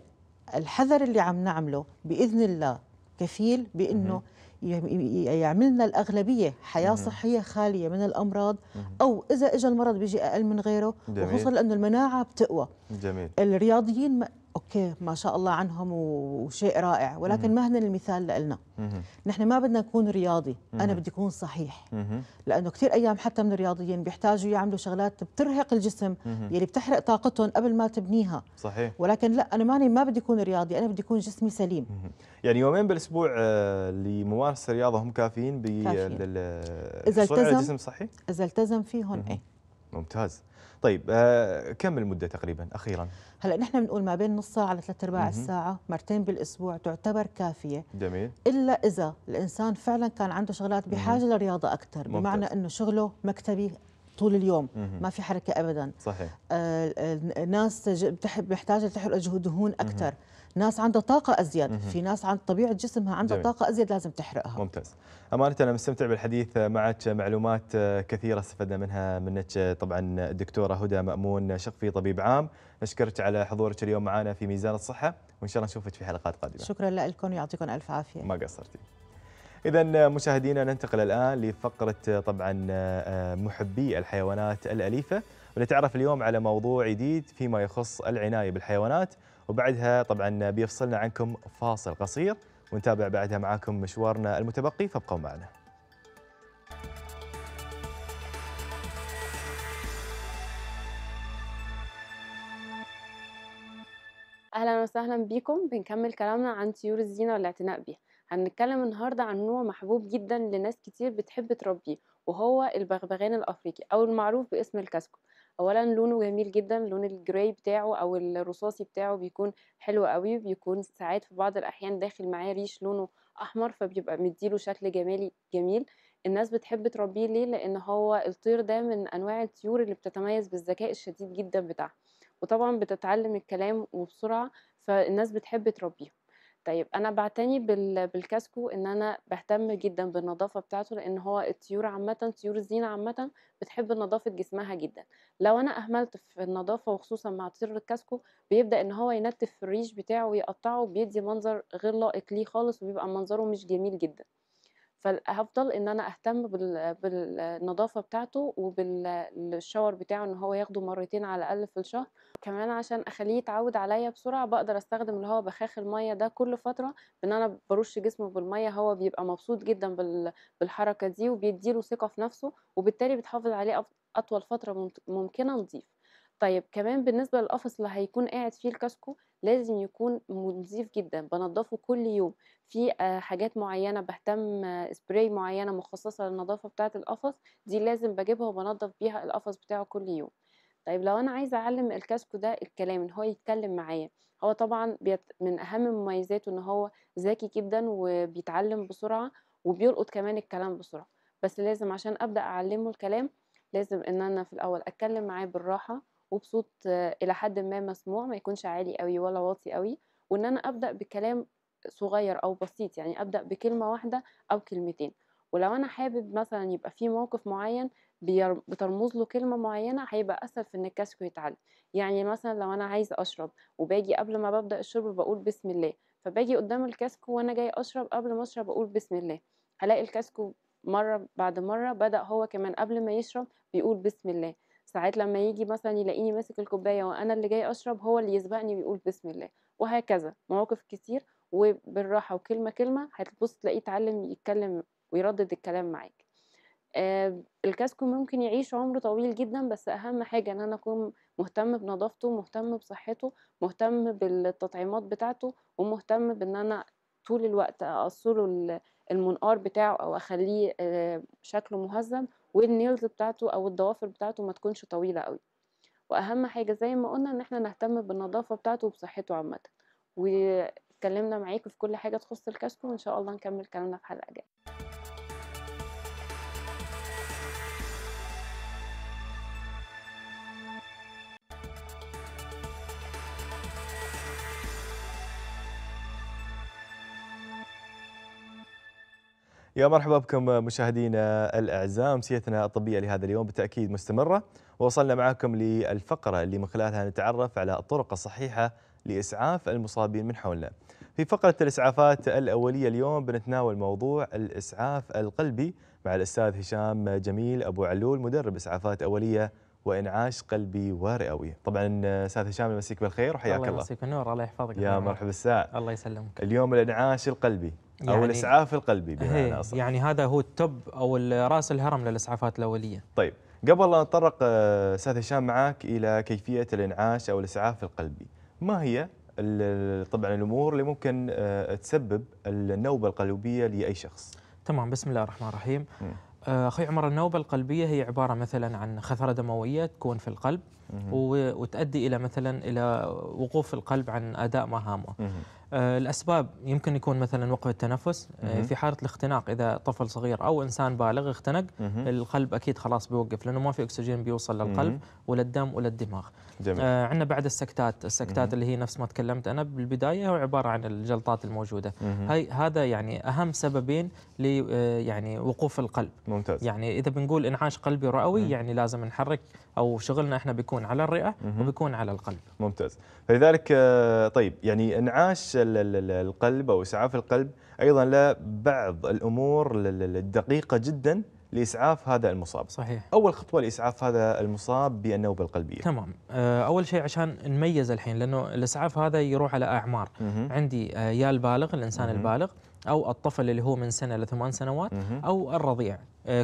الحذر اللي عم نعمله باذن الله كفيل بانه يعملنا الأغلبية حياة صحية خالية من الأمراض أو إذا اجى المرض بيجي أقل من غيره جميل. وخصوصا لأنه المناعة بتقوى جميل. الرياضيين اوكي ما شاء الله عنهم وشيء رائع ولكن هن المثال لنا نحن ما بدنا نكون رياضي انا بدي اكون صحيح لانه كثير ايام حتى من الرياضيين بيحتاجوا يعملوا شغلات بترهق الجسم يلي بتحرق طاقتهم قبل ما تبنيها صحيح ولكن لا انا ماني ما بدي اكون رياضي انا بدي اكون جسمي سليم يعني يومين بالاسبوع آه، لممارسه الرياضه هم كافيين بالحصول على جسم صحي اذا التزم فيهم اي ممتاز طيب آه، كم المده تقريبا اخيرا؟ هلا نحن بنقول ما بين نص ساعه لثلاث ارباع الساعه مرتين بالاسبوع تعتبر كافيه جميل الا اذا الانسان فعلا كان عنده شغلات بحاجه لرياضه اكثر بمعنى انه شغله مكتبي طول اليوم ما في حركه ابدا صحيح آه الناس بتحب محتاجه تحرق دهون اكثر مم. ناس عندها طاقة أزيد في ناس عند طبيعة جسمها عندها طاقة أزيد لازم تحرقها ممتاز أمانة أنا مستمتع بالحديث معك معلومات كثيرة استفدنا منها منك طبعا الدكتورة هدى مأمون شقفي طبيب عام نشكرك على حضورك اليوم معنا في ميزان الصحة وإن شاء الله نشوفك في حلقات قادمة شكرا لكم يعطيكم ألف عافية ما قصرتي إذا مشاهدينا ننتقل الآن لفقرة طبعا محبي الحيوانات الأليفة ونتعرف اليوم على موضوع جديد فيما يخص العناية بالحيوانات وبعدها طبعا بيفصلنا عنكم فاصل قصير ونتابع بعدها معاكم مشوارنا المتبقي فابقوا معنا اهلا وسهلا بيكم بنكمل كلامنا عن طيور الزينه والاعتناء بيها هنتكلم النهارده عن نوع محبوب جدا لناس كتير بتحب تربيه وهو البغبغان الافريقي او المعروف باسم الكاسكو اولا لونه جميل جدا لون الجراي بتاعه او الرصاصي بتاعه بيكون حلو قوي بيكون ساعات في بعض الاحيان داخل معاه ريش لونه احمر فبيبقى مديله شكل جمالي جميل الناس بتحب تربيه ليه لان هو الطير ده من انواع الطيور اللي بتتميز بالذكاء الشديد جدا بتاعها وطبعا بتتعلم الكلام وبسرعه فالناس بتحب تربيه طيب انا بعتني بالكاسكو ان انا بهتم جدا بالنظافه بتاعته لان هو الطيور عامه طيور الزينه عامه بتحب نظافه جسمها جدا لو انا اهملت في النظافه وخصوصا مع طير الكاسكو بيبدا ان هو ينتف في الريش بتاعه ويقطعه وبيدي منظر غير لائق ليه خالص وبيبقى منظره مش جميل جدا فهفضل ان انا اهتم بالنظافه بتاعته وبالشاور بتاعه ان هو ياخده مرتين على الاقل في الشهر كمان عشان اخليه يتعود عليا بسرعه بقدر استخدم اللي هو بخاخ الميه ده كل فتره بان انا برش جسمه بالميه هو بيبقى مبسوط جدا بالحركه دي وبيديله ثقه في نفسه وبالتالي بتحافظ عليه اطول فتره ممكنه نظيف طيب كمان بالنسبه للقفص اللي هيكون قاعد فيه الكاسكو لازم يكون نظيف جدا بنضفه كل يوم في آه، حاجات معينه بهتم سبراي آه، معينه مخصصه للنظافه بتاعه القفص دي لازم بجيبها وبنضف بيها القفص بتاعه كل يوم طيب لو انا عايزه اعلم الكاسكو ده الكلام ان هو يتكلم معايا هو طبعا بيت من اهم مميزاته ان هو ذكي جدا وبيتعلم بسرعه وبيلقط كمان الكلام بسرعه بس لازم عشان ابدا اعلمه الكلام لازم ان انا في الاول اتكلم معاه بالراحه وبصوت الى حد ما مسموع ما يكونش عالي قوي ولا واطي قوي وان انا ابدا بكلام صغير او بسيط يعني ابدا بكلمه واحده او كلمتين ولو انا حابب مثلا يبقى في موقف معين بترمز له كلمه معينه هيبقى اسهل في ان الكاسكو يتعدي يعني مثلا لو انا عايزه اشرب وباجي قبل ما ببدا الشرب بقول بسم الله فباجي قدام الكاسكو وانا جاي اشرب قبل ما اشرب اقول بسم الله هلاقي الكاسكو مره بعد مره بدا هو كمان قبل ما يشرب بيقول بسم الله ساعات لما يجي مثلا يلاقيني ماسك الكوبايه وانا اللي جاي اشرب هو اللي يسبقني ويقول بسم الله وهكذا مواقف كتير وبالراحه وكلمه كلمه هتبص تلاقيه اتعلم يتكلم ويردد الكلام معاك الكاسكو ممكن يعيش عمر طويل جدا بس اهم حاجه ان انا اكون مهتم بنظافته مهتم بصحته مهتم بالتطعيمات بتاعته ومهتم بان انا طول الوقت اقصله المنقار بتاعه او اخليه شكله مهذب والنيلز بتاعته او الضوافر بتاعته ما تكونش طويله قوي واهم حاجه زي ما قلنا ان احنا نهتم بالنظافه بتاعته وبصحته عامه واتكلمنا معاكم في كل حاجه تخص الكشف وان شاء الله نكمل كلامنا في حلقه جايه يا مرحبا بكم مشاهدينا الاعزاء امسيتنا الطبيه لهذا اليوم بالتاكيد مستمره ووصلنا معكم للفقره اللي من خلالها نتعرف على الطرق الصحيحه لاسعاف المصابين من حولنا. في فقره الاسعافات الاوليه اليوم بنتناول موضوع الاسعاف القلبي مع الاستاذ هشام جميل ابو علول مدرب اسعافات اوليه وانعاش قلبي ورئوي طبعا استاذ هشام مسيك بالخير وحياك الله الله يمسيك بالنور الله يحفظك يا مرحبا الساعة الله يسلمك اليوم الانعاش القلبي يعني او الاسعاف القلبي بمعنى إيه، اصح يعني هذا هو التوب او راس الهرم للاسعافات الاوليه طيب قبل لا نتطرق آه، استاذ هشام معك الى كيفيه الانعاش او الاسعاف القلبي ما هي طبعا الامور اللي ممكن آه، تسبب النوبه القلبيه لاي شخص تمام بسم الله الرحمن الرحيم آه، اخوي عمر النوبه القلبيه هي عباره مثلا عن خثره دمويه تكون في القلب وتؤدي الى مثلا الى وقوف القلب عن اداء مهامه. آه، الاسباب يمكن يكون مثلا وقف التنفس آه، في حاله الاختناق اذا طفل صغير او انسان بالغ اختنق القلب اكيد خلاص بيوقف لانه ما في اكسجين بيوصل للقلب ولا الدم ولا الدماغ. جميل. آه عندنا بعد السكتات، السكتات اللي هي نفس ما تكلمت انا بالبدايه هو عباره عن الجلطات الموجوده. هاي هذا يعني اهم سببين ل آه، يعني وقوف القلب. ممتاز. يعني اذا بنقول انعاش قلبي رئوي يعني لازم نحرك او شغلنا احنا بيكون بيكون على الرئه وبيكون على القلب ممتاز فلذلك آه، طيب يعني انعاش القلب او اسعاف القلب ايضا له بعض الامور الدقيقه جدا لاسعاف هذا المصاب صحيح اول خطوه لاسعاف هذا المصاب بالنوبه القلبيه تمام آه، اول شيء عشان نميز الحين لانه الاسعاف هذا يروح على اعمار مه. عندي آه، يا البالغ الانسان مه. البالغ او الطفل اللي هو من سنه لثمان سنوات مه. او الرضيع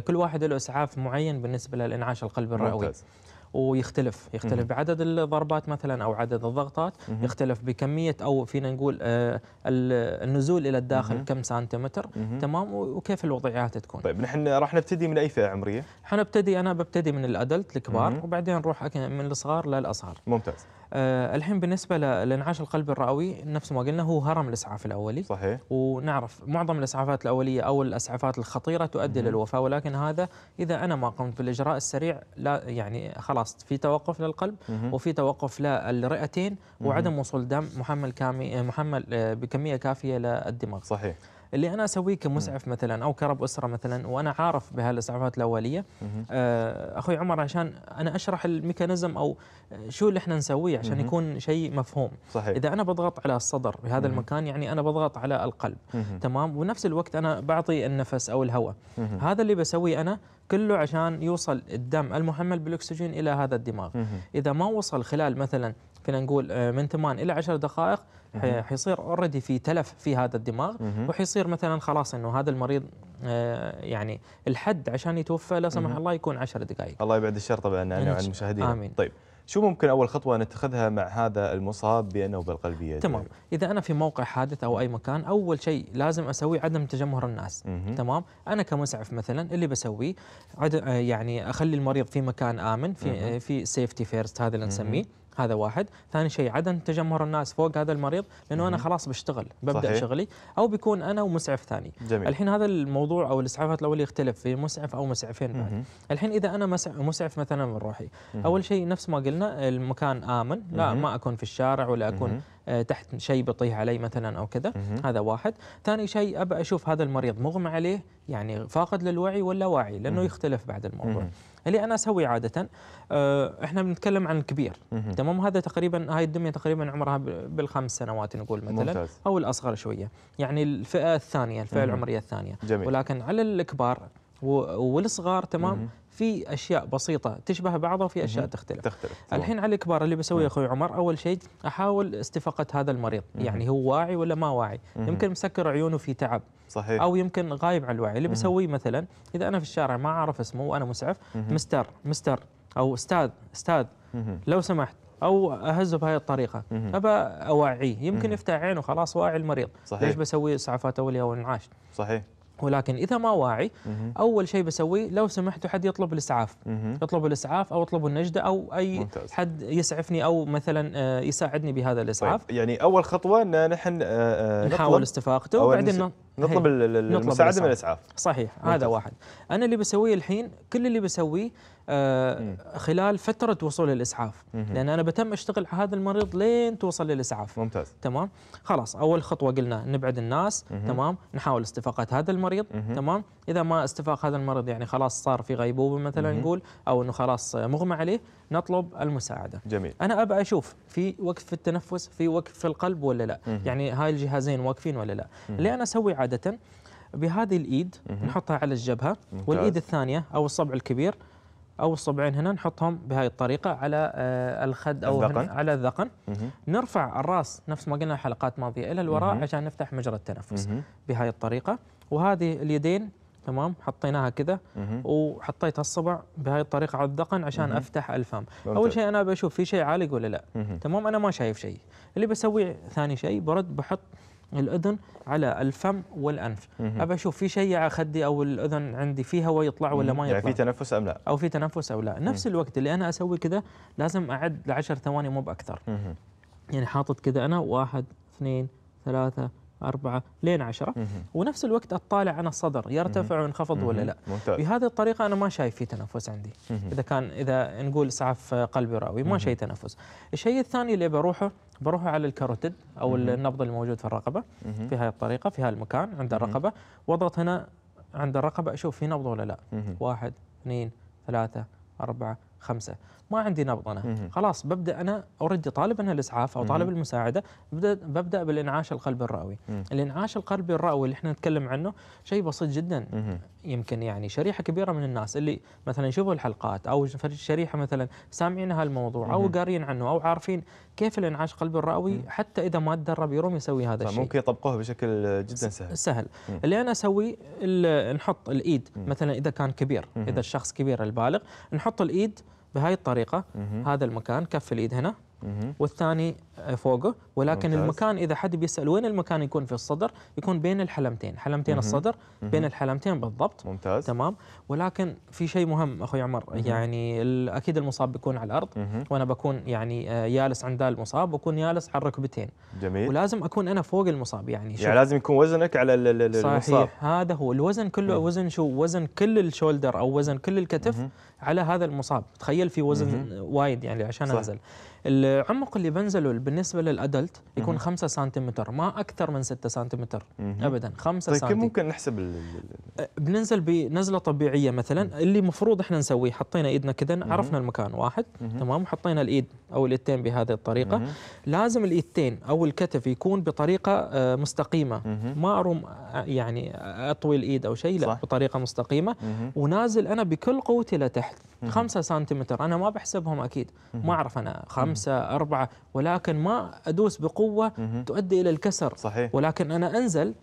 كل واحد له اسعاف معين بالنسبه للانعاش القلب الرئوي ممتاز. ويختلف يختلف بعدد الضربات مثلا او عدد الضغطات يختلف بكميه او فينا نقول آه، النزول الى الداخل كم سنتيمتر تمام وكيف الوضعيات تكون طيب نحن راح نبتدي من اي فئه عمريه حنبتدي انا ببتدي من الادلت الكبار وبعدين نروح من الصغار للاصغر ممتاز آه، الحين بالنسبه لانعاش القلب الرئوي نفس ما قلنا هو هرم الاسعاف الاولي صحيح ونعرف معظم الاسعافات الاوليه او الاسعافات الخطيره تؤدي للوفاه ولكن هذا اذا انا ما قمت بالاجراء السريع لا يعني خلاص في توقف للقلب وفي توقف للرئتين وعدم وصول دم محمل كامي محمل آه، بكميه كافيه للدماغ صحيح اللي انا اسويه كمسعف مثلا او كرب اسره مثلا وانا عارف بهالاسعافات الاوليه آه، اخوي عمر عشان انا اشرح الميكانيزم او شو اللي احنا نسويه عشان يكون شيء مفهوم صحيح. اذا انا بضغط على الصدر بهذا المكان يعني انا بضغط على القلب تمام ونفس الوقت انا بعطي النفس او الهواء هذا اللي بسويه انا كله عشان يوصل الدم المحمل بالاكسجين الى هذا الدماغ اذا ما وصل خلال مثلا كنا نقول آه، من 8 الى 10 دقائق حيصير اوريدي في تلف في هذا الدماغ وحيصير مثلا خلاص انه هذا المريض آه، يعني الحد عشان يتوفى لا سمح الله يكون 10 دقائق الله يبعد الشر طبعا يعني يعني عن المشاهدين امين طيب شو ممكن اول خطوه نتخذها مع هذا المصاب بانه القلبيه؟ تمام، طيب. اذا انا في موقع حادث او اي مكان، اول شيء لازم اسويه عدم تجمهر الناس، مه. تمام؟ انا كمسعف مثلا اللي بسويه آه، يعني اخلي المريض في مكان امن في مه. في سيفتي فيرست هذا اللي نسميه، هذا واحد ثاني شيء عدم تجمهر الناس فوق هذا المريض لانه انا خلاص بشتغل ببدا صحيح. شغلي او بيكون انا ومسعف ثاني جميل. الحين هذا الموضوع او الاسعافات الاوليه يختلف في مسعف او مسعفين بعد الحين اذا انا مسعف مثلا من روحي اول شيء نفس ما قلنا المكان امن لا ما اكون في الشارع ولا اكون آه، تحت شيء بيطيح علي مثلا او كذا هذا واحد ثاني شيء ابى اشوف هذا المريض مغمى عليه يعني فاقد للوعي ولا واعي لانه يختلف بعد الموضوع اللي انا اسوي عاده آه، احنا بنتكلم عن الكبير تمام هذا تقريبا هاي الدميه تقريبا عمرها بالخمس سنوات نقول مثلا ممتاز. او الاصغر شويه يعني الفئه الثانيه الفئه مم. العمريه الثانيه جميل. ولكن على الكبار والصغار تمام مم. في اشياء بسيطه تشبه بعضها وفي اشياء تختلف تختلف الحين على الكبار اللي بسويه اخوي عمر اول شيء احاول استفاقه هذا المريض يعني هو واعي ولا ما واعي يمكن مسكر عيونه في تعب صحيح او يمكن غايب عن الوعي اللي بسويه مثلا اذا انا في الشارع ما اعرف اسمه وانا مسعف مستر مستر او استاذ استاذ لو سمحت او اهزه بهذه الطريقه ابى اوعيه يمكن يفتح عينه خلاص واعي المريض صحيح. ليش بسوي اسعافات اوليه او انعاش صحيح ولكن اذا ما واعي مه. اول شيء بسويه لو سمحتوا حد يطلب الاسعاف مه. يطلب الاسعاف او يطلب النجده او اي ممتاز. حد يسعفني او مثلا آه، يساعدني بهذا الاسعاف طيب. يعني اول خطوه ان نحن آه، آه، نحاول استفاقته وبعدين إيه. نطلب المساعده نطلب من الاسعاف صحيح ممتاز. هذا واحد انا اللي بسويه الحين كل اللي بسويه آه، خلال فتره وصول الاسعاف مم. لان انا بتم اشتغل على هذا المريض لين توصل للاسعاف ممتاز تمام خلاص اول خطوه قلنا نبعد الناس مم. تمام نحاول استفاقات هذا المريض مم. تمام اذا ما استفاق هذا المرض يعني خلاص صار في غيبوبه مثلا نقول او انه خلاص مغمى عليه نطلب المساعده جميل انا ابى اشوف في وقف في التنفس في وقف في القلب ولا لا مم. يعني هاي الجهازين واقفين ولا لا مم. اللي انا اسوي عاده بهذه الايد نحطها على الجبهه مم. والايد الثانيه او الصبع الكبير او الصبعين هنا نحطهم بهذه الطريقه على آه، الخد او الذقن. على الذقن نرفع الراس نفس ما قلنا حلقات ماضيه الى الوراء عشان نفتح مجرى التنفس بهذه الطريقه وهذه اليدين تمام حطيناها كذا وحطيت الصبع بهاي الطريقه على الذقن عشان افتح الفم اول شيء انا بشوف في شيء عالق ولا لا تمام انا ما شايف شيء اللي بسويه ثاني شيء برد بحط الاذن على الفم والانف ابى اشوف في شيء على خدي او الاذن عندي في هواء يطلع ولا ما يطلع يعني في تنفس ام لا او في تنفس او لا نفس الوقت اللي انا اسوي كذا لازم اعد لعشر ثواني مو باكثر يعني حاطط كذا انا واحد اثنين ثلاثة أربعة لين عشرة ونفس الوقت أطالع أنا الصدر يرتفع وينخفض ولا لا ممتاز. بهذه الطريقة أنا ما شايف في تنفس عندي إذا كان إذا نقول إسعاف قلبي رئوي ما شيء تنفس الشيء الثاني اللي بروحه بروحه على الكاروتيد أو النبض الموجود في الرقبة في هذه الطريقة في هذا المكان عند الرقبة واضغط هنا عند الرقبة أشوف في نبض ولا لا واحد اثنين ثلاثة أربعة خمسة ما عندي نبض انا خلاص ببدا انا اوريدي طالب انا الاسعاف او طالب المساعده ببدا ببدا بالانعاش القلبي الرئوي الانعاش القلبي الرئوي اللي احنا نتكلم عنه شيء بسيط جدا يمكن يعني شريحه كبيره من الناس اللي مثلا يشوفوا الحلقات او شريحه مثلا سامعين هالموضوع او قارين عنه او عارفين كيف الانعاش القلبي الرئوي حتى اذا ما تدرب يروم يسوي هذا الشيء ممكن يطبقوه بشكل جدا سهل سهل اللي انا اسويه نحط الايد مثلا اذا كان كبير اذا الشخص كبير البالغ نحط الايد بهاي الطريقة هذا المكان كف الإيد هنا والثاني آه، فوقه ولكن ممتاز. المكان اذا حد بيسال وين المكان يكون في الصدر يكون بين الحلمتين حلمتين مم. الصدر مم. بين الحلمتين بالضبط ممتاز تمام ولكن في شيء مهم اخوي عمر مم. يعني اكيد المصاب بيكون على الارض مم. وانا بكون يعني آه، يالس عند المصاب واكون يالس على الركبتين جميل ولازم اكون انا فوق المصاب يعني يعني لازم يكون وزنك على المصاب صحيح هذا هو الوزن كله مم. وزن شو وزن كل الشولدر او وزن كل الكتف مم. على هذا المصاب تخيل في وزن مم. وايد يعني عشان صح. انزل العمق اللي بنزله بالنسبه للادلت يكون 5 سنتيمتر ما اكثر من 6 سنتيمتر ابدا 5 طيب كيف ممكن نحسب ال... أه، بننزل بنزله طبيعيه مثلا اللي المفروض احنا نسويه حطينا ايدنا كذا عرفنا المكان واحد تمام وحطينا الايد او الايدتين بهذه الطريقه لازم الايدتين او الكتف يكون بطريقه أه، مستقيمه ما اروم أه، يعني اطوي الايد او شيء لا بطريقه مستقيمه ونازل انا بكل قوتي لتحت 5 سنتيمتر انا ما بحسبهم اكيد ما اعرف انا خمسة أربعة ولكن ما أدوس بقوة تؤدي إلى الكسر صحيح. ولكن أنا أنزل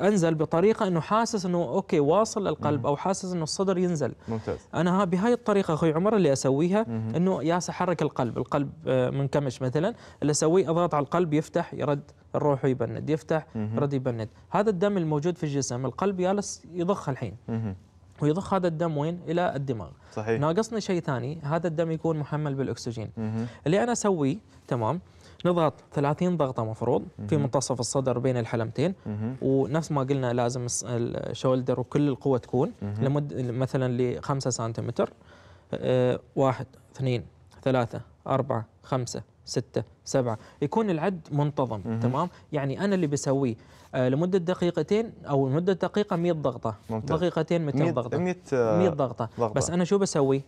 أنزل بطريقة أنه حاسس أنه أوكي واصل القلب أو حاسس أنه الصدر ينزل ممتاز. أنا بهاي الطريقة أخوي عمر اللي أسويها أنه ياس أحرك القلب القلب آه، منكمش مثلا اللي أسويه أضغط على القلب يفتح يرد الروح يبند يفتح يرد يبند هذا الدم الموجود في الجسم القلب يالس يضخ الحين ويضخ هذا الدم وين الى الدماغ صحيح ناقصني شيء ثاني هذا الدم يكون محمل بالاكسجين مه. اللي انا اسويه تمام نضغط 30 ضغطه مفروض مه. في منتصف الصدر بين الحلمتين مه. ونفس ما قلنا لازم الشولدر وكل القوه تكون لمد مثلا ل 5 سنتيمتر 1 آه، واحد اثنين ثلاثة أربعة خمسة ستة سبعة يكون العد منتظم مه. تمام يعني أنا اللي بسويه آه، لمده دقيقتين او لمده دقيقه 100 ضغطه ممتاز. دقيقتين 200 ميت ضغطه 100 100 آه، ضغطه بس انا شو بسوي؟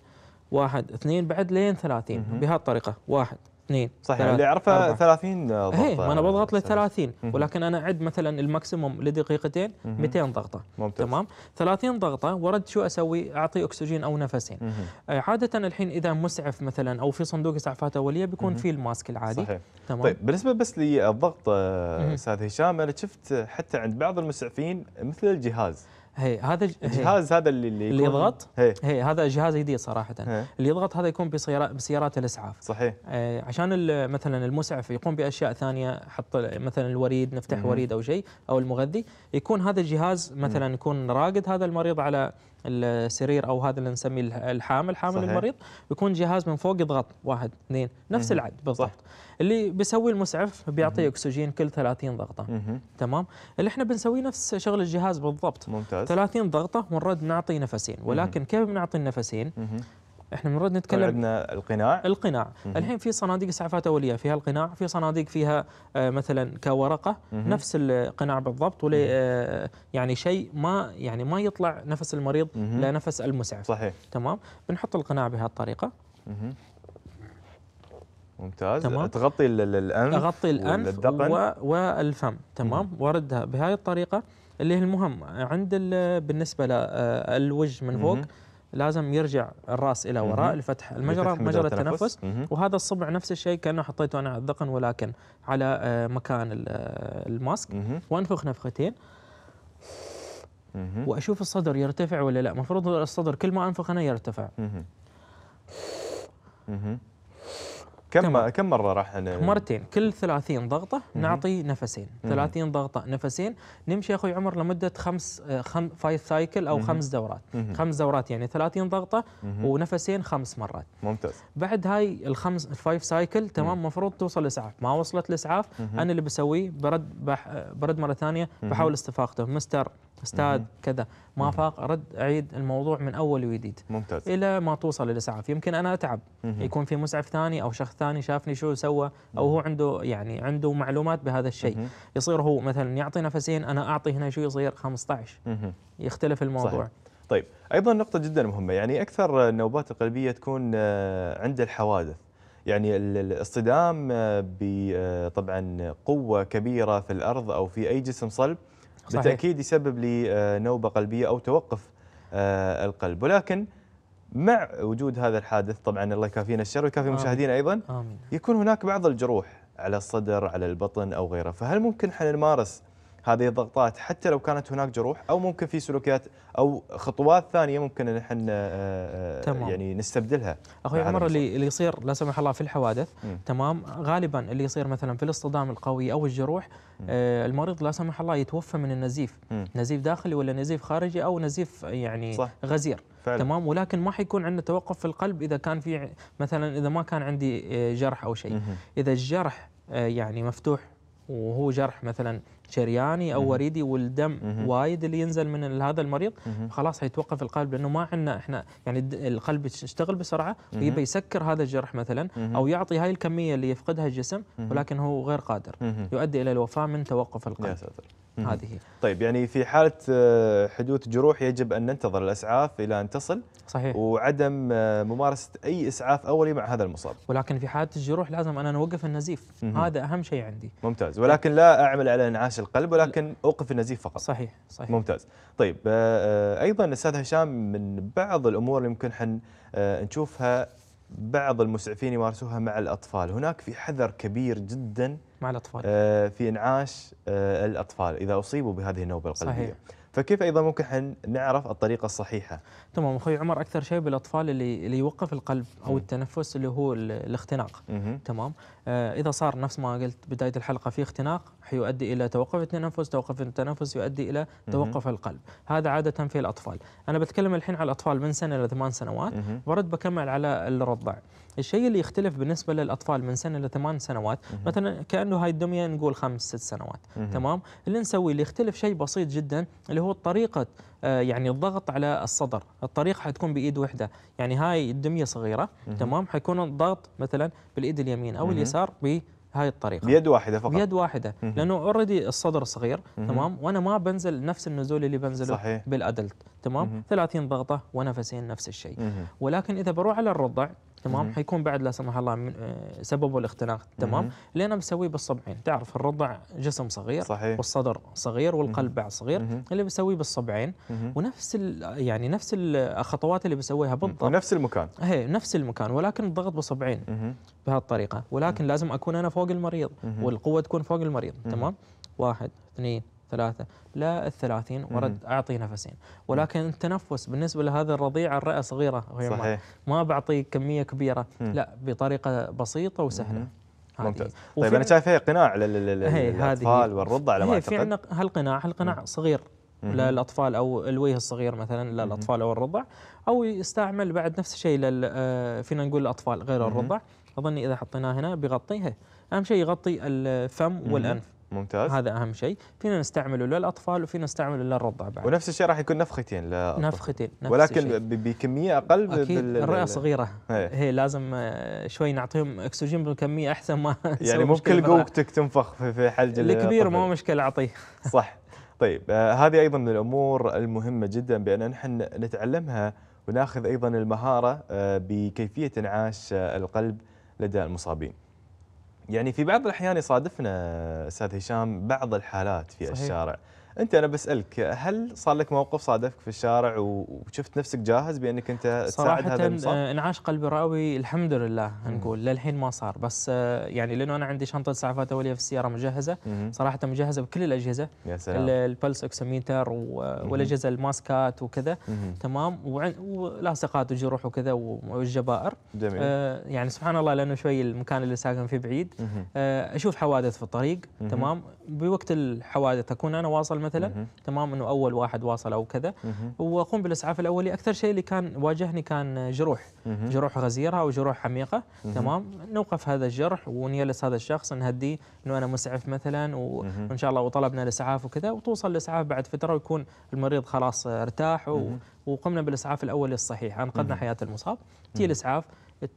واحد اثنين بعد لين 30 بهالطريقه واحد اثنين صحيح اللي اعرفه 30 ضغطه ايه ما انا بضغط ل 30 ولكن انا اعد مثلا الماكسيموم لدقيقتين 200 ضغطه ممتاز. تمام 30 ضغطه ورد شو اسوي اعطي اكسجين او نفسين مم. آه، عاده الحين اذا مسعف مثلا او في صندوق اسعافات اوليه بيكون في الماسك العادي صحيح. تمام طيب بالنسبه بس للضغط آه، استاذ هشام انا شفت حتى عند بعض المسعفين مثل الجهاز هي هذا الجهاز هذا اللي اللي اللي يضغط هي. هي هذا جهاز جديد صراحه هي. اللي يضغط هذا يكون بسيارات بسيارات الاسعاف صحيح آه عشان مثلا المسعف يقوم باشياء ثانيه حط مثلا الوريد نفتح مم. وريد او شيء او المغذي يكون هذا الجهاز مثلا يكون راقد هذا المريض على السرير او هذا اللي نسميه الحامل حامل صحيح. المريض يكون جهاز من فوق يضغط واحد اثنين نفس العد بالضبط اللي بيسوي المسعف بيعطيه اكسجين كل 30 ضغطه تمام اللي احنا بنسويه نفس شغل الجهاز بالضبط ممتاز 30 ضغطه ونرد نعطي نفسين ولكن كيف بنعطي النفسين احنا بنرد نتكلم طيب، عندنا القناع القناع مم. الحين في صناديق اسعافات اوليه فيها القناع في صناديق فيها آه، مثلا كورقه مم. نفس القناع بالضبط ولا آه، يعني شيء ما يعني ما يطلع نفس المريض مم. لنفس المسعف صحيح تمام بنحط القناع بهالطريقه ممتاز تمام. تغطي الانف اغطي الانف والفم تمام مم. واردها بهذه الطريقه اللي هي المهم عند بالنسبه للوجه آه، من فوق مم. لازم يرجع الراس الى وراء لفتح المجرى مجرى التنفس وهذا الصبع نفس الشيء كانه حطيته انا على الذقن ولكن على آه، مكان آه، الماسك وانفخ نفختين واشوف الصدر يرتفع ولا لا المفروض الصدر كل ما انفخ انا يرتفع كم تمام. كم مره راح مرتين كل 30 ضغطه مم. نعطي نفسين 30 ضغطه نفسين نمشي يا اخوي عمر لمده خمس آه، خم فايف سايكل او مم. خمس دورات مم. خمس دورات يعني 30 ضغطه مم. ونفسين خمس مرات ممتاز بعد هاي الخمس الفايف سايكل تمام المفروض توصل اسعاف ما وصلت الاسعاف انا اللي بسويه برد برد مره ثانيه بحاول استفاقته مستر استاذ كذا ما فاق ارد اعيد الموضوع من اول وجديد ممتاز الى ما توصل الاسعاف يمكن انا اتعب يكون في مسعف ثاني او شخص ثاني شافني شو سوى او هو عنده يعني عنده معلومات بهذا الشيء يصير هو مثلا يعطي نفسين انا اعطي هنا شو يصير 15 يختلف الموضوع صحيح. طيب ايضا نقطه جدا مهمه يعني اكثر النوبات القلبيه تكون آه، عند الحوادث يعني الاصطدام آه، بطبعا آه، قوه كبيره في الارض او في اي جسم صلب بالتاكيد يسبب لي آه، نوبه قلبيه او توقف آه، القلب ولكن مع وجود هذا الحادث طبعا الله يكافينا الشر ويكافي المشاهدين ايضا يكون هناك بعض الجروح على الصدر على البطن او غيره فهل ممكن احنا نمارس هذه الضغطات حتى لو كانت هناك جروح او ممكن في سلوكيات او خطوات ثانيه ممكن ان احنا آه، آه، تمام. يعني نستبدلها اخوي عمر اللي, اللي يصير لا سمح الله في الحوادث م. تمام غالبا اللي يصير مثلا في الاصطدام القوي او الجروح آه المريض لا سمح الله يتوفى من النزيف م. نزيف داخلي ولا نزيف خارجي او نزيف يعني صح. غزير فعلا. تمام ولكن ما حيكون عندنا توقف في القلب اذا كان في مثلا اذا ما كان عندي آه، جرح او شيء اذا الجرح يعني مفتوح وهو جرح مثلا شرياني او وريدي والدم وايد اللي ينزل من هذا المريض خلاص هيتوقف القلب لانه ما عندنا احنا يعني القلب يشتغل بسرعه ويبي يسكر هذا الجرح مثلا او يعطي هاي الكميه اللي يفقدها الجسم ولكن هو غير قادر يؤدي الى الوفاه من توقف القلب. هذه طيب يعني في حاله آه، حدوث جروح يجب ان ننتظر الاسعاف الى ان تصل صحيح وعدم آه، ممارسه اي اسعاف اولي مع هذا المصاب ولكن في حاله الجروح لازم انا اوقف النزيف مم. هذا اهم شيء عندي ممتاز ولكن لا اعمل على انعاش القلب ولكن اوقف النزيف فقط صحيح صحيح ممتاز طيب آه، ايضا استاذ هشام من بعض الامور اللي يمكن حن نشوفها بعض المسعفين يمارسوها مع الأطفال هناك في حذر كبير جدا مع الأطفال آه، في إنعاش آه، الأطفال إذا أصيبوا بهذه النوبة القلبية صحيح. فكيف ايضا ممكن احنا نعرف الطريقه الصحيحه؟ تمام اخوي عمر اكثر شيء بالاطفال اللي اللي يوقف القلب او م. التنفس اللي هو الاختناق م. تمام آه اذا صار نفس ما قلت بدايه الحلقه في اختناق حيؤدي الى توقف التنفس، توقف التنفس يؤدي الى توقف م. القلب، هذا عاده في الاطفال، انا بتكلم الحين على الاطفال من سنه لثمان سنوات برد بكمل على الرضع. الشيء اللي يختلف بالنسبه للاطفال من سنه لثمان سنوات مثلا كانه هاي الدميه نقول خمس ست سنوات تمام اللي نسوي اللي يختلف شيء بسيط جدا اللي هو طريقه آه، يعني الضغط على الصدر الطريقه حتكون بايد واحده يعني هاي الدميه صغيره تمام حيكون الضغط مثلا بالايد اليمين او اليسار ب هاي الطريقه بيد واحده فقط بيد واحده لانه اوريدي الصدر صغير تمام وانا ما بنزل نفس النزول اللي بنزله صحيح. بالادلت تمام 30 ضغطه ونفسين نفس الشيء ولكن اذا بروح على الرضع تمام حيكون بعد لا سمح الله من آه، سببه الاختناق تمام انا مسويه بالصبعين تعرف الرضع جسم صغير صحيح. والصدر صغير والقلب بعد صغير اللي بسويه بالصبعين ونفس يعني نفس الخطوات اللي بسويها بالضبط ونفس المكان هي نفس المكان ولكن الضغط بصبعين بهالطريقه ولكن لازم اكون انا فوق المريض والقوه تكون فوق المريض تمام واحد اثنين ثلاثة لا الثلاثين ورد أعطي نفسين ولكن التنفس بالنسبة لهذا الرضيع الرئة صغيرة وهي صحيح. ما بعطي كمية كبيرة لا بطريقة بسيطة وسهلة ممتاز طيب انا شايف هي قناع للاطفال والرضع على ما اعتقد في عندنا هالقناع هالقناع صغير للاطفال او الوجه الصغير مثلا للاطفال او الرضع او يستعمل بعد نفس الشيء آه، فينا نقول الاطفال غير الرضع اظني اذا حطيناه هنا بيغطيها اهم شيء يغطي الفم والانف ممتاز هذا اهم شيء فينا نستعمله للاطفال وفينا نستعمله للرضع بعد ونفس الشيء راح يكون نفختين لأطفال. نفختين نفس ولكن الشيء. بكميه اقل اكيد الرئه صغيره هي. إيه. هي لازم آه، شوي نعطيهم اكسجين بكميه احسن ما [LAUGHS] يعني مو كل قوتك تنفخ في حلج الكبير مو مشكله اعطيه [LAUGHS] صح طيب آه هذه ايضا من الامور المهمه جدا بان نحن نتعلمها وناخذ ايضا المهاره آه بكيفيه انعاش آه القلب لدى المصابين يعني في بعض الاحيان يصادفنا استاذ هشام بعض الحالات في صحيح. الشارع انت انا بسالك هل صار لك موقف صادفك في الشارع وشفت نفسك جاهز بانك انت تساعد هذا المصاب؟ آه، انعاش قلب راوي الحمد لله نقول للحين ما صار بس آه، يعني لانه انا عندي شنطه اسعافات اوليه في السياره مجهزه صراحه مجهزه بكل الاجهزه يا سلام البلس اكسميتر والاجهزه الماسكات وكذا تمام ولاصقات وجروح وكذا والجبائر جميل آه، يعني سبحان الله لانه شوي المكان اللي ساكن فيه بعيد اشوف حوادث في الطريق تمام بوقت الحوادث اكون انا واصل مثلا مه. تمام انه اول واحد واصل او كذا واقوم بالاسعاف الاولي اكثر شيء اللي كان واجهني كان جروح مه. جروح غزيره او جروح عميقه مه. تمام نوقف هذا الجرح ونيلس هذا الشخص نهديه انه انا مسعف مثلا وان شاء الله وطلبنا الاسعاف وكذا وتوصل الاسعاف بعد فتره ويكون المريض خلاص ارتاح وقمنا بالاسعاف الاولي الصحيح انقذنا حياه المصاب تي الاسعاف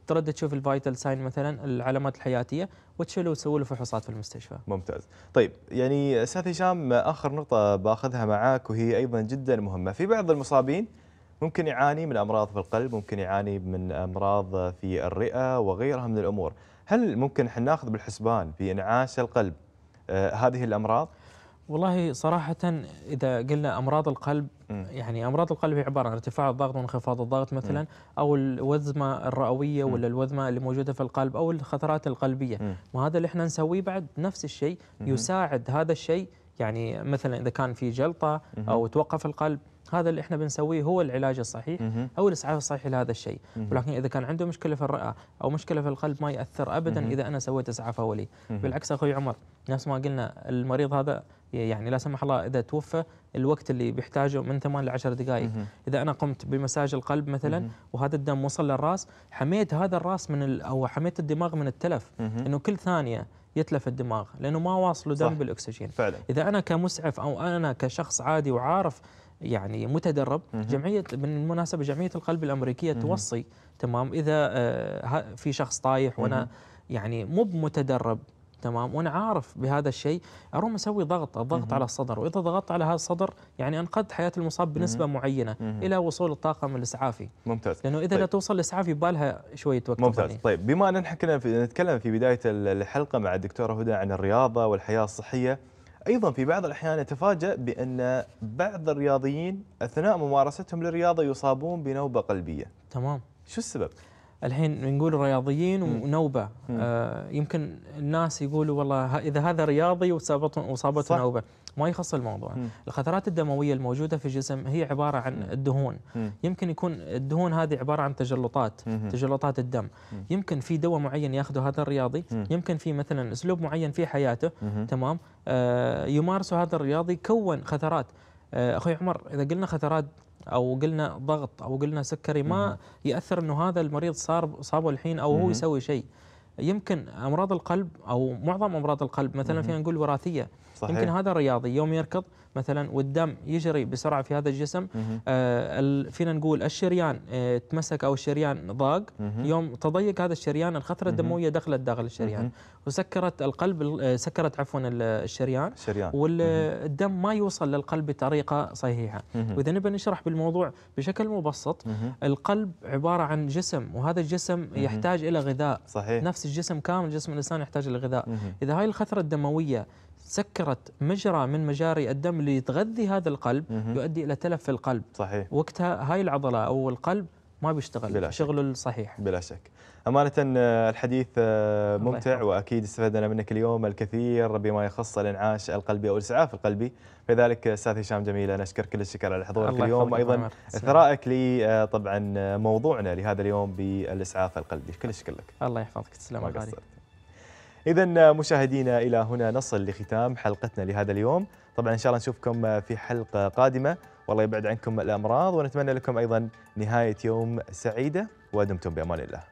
ترد تشوف الفايتال ساين مثلا العلامات الحياتيه وتشيله وتسوي له فحوصات في المستشفى. ممتاز. طيب يعني استاذ هشام اخر نقطه باخذها معاك وهي ايضا جدا مهمه، في بعض المصابين ممكن يعاني من امراض في القلب، ممكن يعاني من امراض في الرئه وغيرها من الامور، هل ممكن احنا ناخذ بالحسبان في انعاش القلب آه هذه الامراض؟ والله صراحة إذا قلنا أمراض القلب يعني امراض القلب هي عباره عن ارتفاع الضغط وانخفاض الضغط مثلا او الوزمه الرئويه ولا الوزمه اللي موجوده في القلب او الخطرات القلبيه وهذا اللي احنا نسويه بعد نفس الشيء يساعد هذا الشيء يعني مثلا اذا كان في جلطه او توقف القلب هذا اللي احنا بنسويه هو العلاج الصحيح او الاسعاف الصحيح لهذا الشيء ولكن اذا كان عنده مشكله في الرئه او مشكله في القلب ما ياثر ابدا اذا انا سويت اسعاف اولي بالعكس اخوي عمر نفس ما قلنا المريض هذا يعني لا سمح الله اذا توفى الوقت اللي بيحتاجه من 8 ل 10 دقائق اذا انا قمت بمساج القلب مثلا وهذا الدم وصل للراس حميت هذا الراس من او حميت الدماغ من التلف انه كل ثانيه يتلف الدماغ لانه ما واصله دم بالاكسجين فعلا. اذا انا كمسعف او انا كشخص عادي وعارف يعني متدرب جمعيه بالمناسبه جمعيه القلب الامريكيه توصي تمام اذا آه، في شخص طايح وانا يعني مو متدرب تمام وانا عارف بهذا الشيء اروم اسوي ضغط الضغط على الصدر واذا ضغطت على هذا الصدر يعني انقذت حياه المصاب بنسبه مم. معينه مم. الى وصول الطاقم الاسعافي ممتاز لانه اذا طيب. لا توصل الاسعافي يبالها شويه وقت ممتاز فني. طيب بما ان احنا نتكلم في بدايه الحلقه مع الدكتوره هدى عن الرياضه والحياه الصحيه ايضا في بعض الاحيان نتفاجأ بان بعض الرياضيين اثناء ممارستهم للرياضه يصابون بنوبه قلبيه. تمام. شو السبب؟ الحين نقول رياضيين ونوبه آه يمكن الناس يقولوا والله اذا هذا رياضي وصابته نوبه ما يخص الموضوع مم. الخثرات الدمويه الموجوده في الجسم هي عباره عن الدهون مم. يمكن يكون الدهون هذه عباره عن تجلطات مم. تجلطات الدم مم. يمكن في دواء معين ياخذه هذا الرياضي مم. يمكن في مثلا اسلوب معين في حياته مم. تمام آه يمارسه هذا الرياضي كون خثرات آه اخوي عمر اذا قلنا خثرات او قلنا ضغط او قلنا سكري ما ياثر انه هذا المريض صار صابه الحين او هو يسوي شيء يمكن امراض القلب او معظم امراض القلب مثلا فينا نقول وراثيه صحيح. يمكن هذا الرياضي يوم يركض مثلا والدم يجري بسرعه في هذا الجسم آه فينا نقول الشريان آه تمسك او الشريان ضاق يوم تضيق هذا الشريان الخثرة الدمويه دخلت داخل الشريان وسكرت القلب آه سكرت عفوا الشريان, الشريان. والدم ما يوصل للقلب بطريقه صحيحه واذا نبي نشرح بالموضوع بشكل مبسط القلب عباره عن جسم وهذا الجسم يحتاج الى غذاء صحيح. نفس الجسم كامل جسم الانسان يحتاج إلى غذاء اذا هاي الخثره الدمويه سكرت مجرى من مجاري الدم لتغذي هذا القلب مه. يؤدي الى تلف في القلب صحيح وقتها هاي العضله او القلب ما بيشتغل بلا شغله الصحيح بلا شك أمانة آه، الحديث آه، ممتع وأكيد استفدنا منك اليوم الكثير بما يخص الإنعاش القلبي أو الإسعاف القلبي لذلك أستاذ هشام جميل أنا أشكر كل الشكر على حضورك اليوم وأيضا إثرائك لي آه، طبعا موضوعنا لهذا اليوم بالإسعاف القلبي كل الشكر لك الله يحفظك تسلم ما إذا مشاهدينا إلى هنا نصل لختام حلقتنا لهذا اليوم طبعا إن شاء الله نشوفكم آه، في حلقة قادمة والله يبعد عنكم الأمراض ونتمنى لكم أيضا نهاية يوم سعيدة ودمتم بأمان الله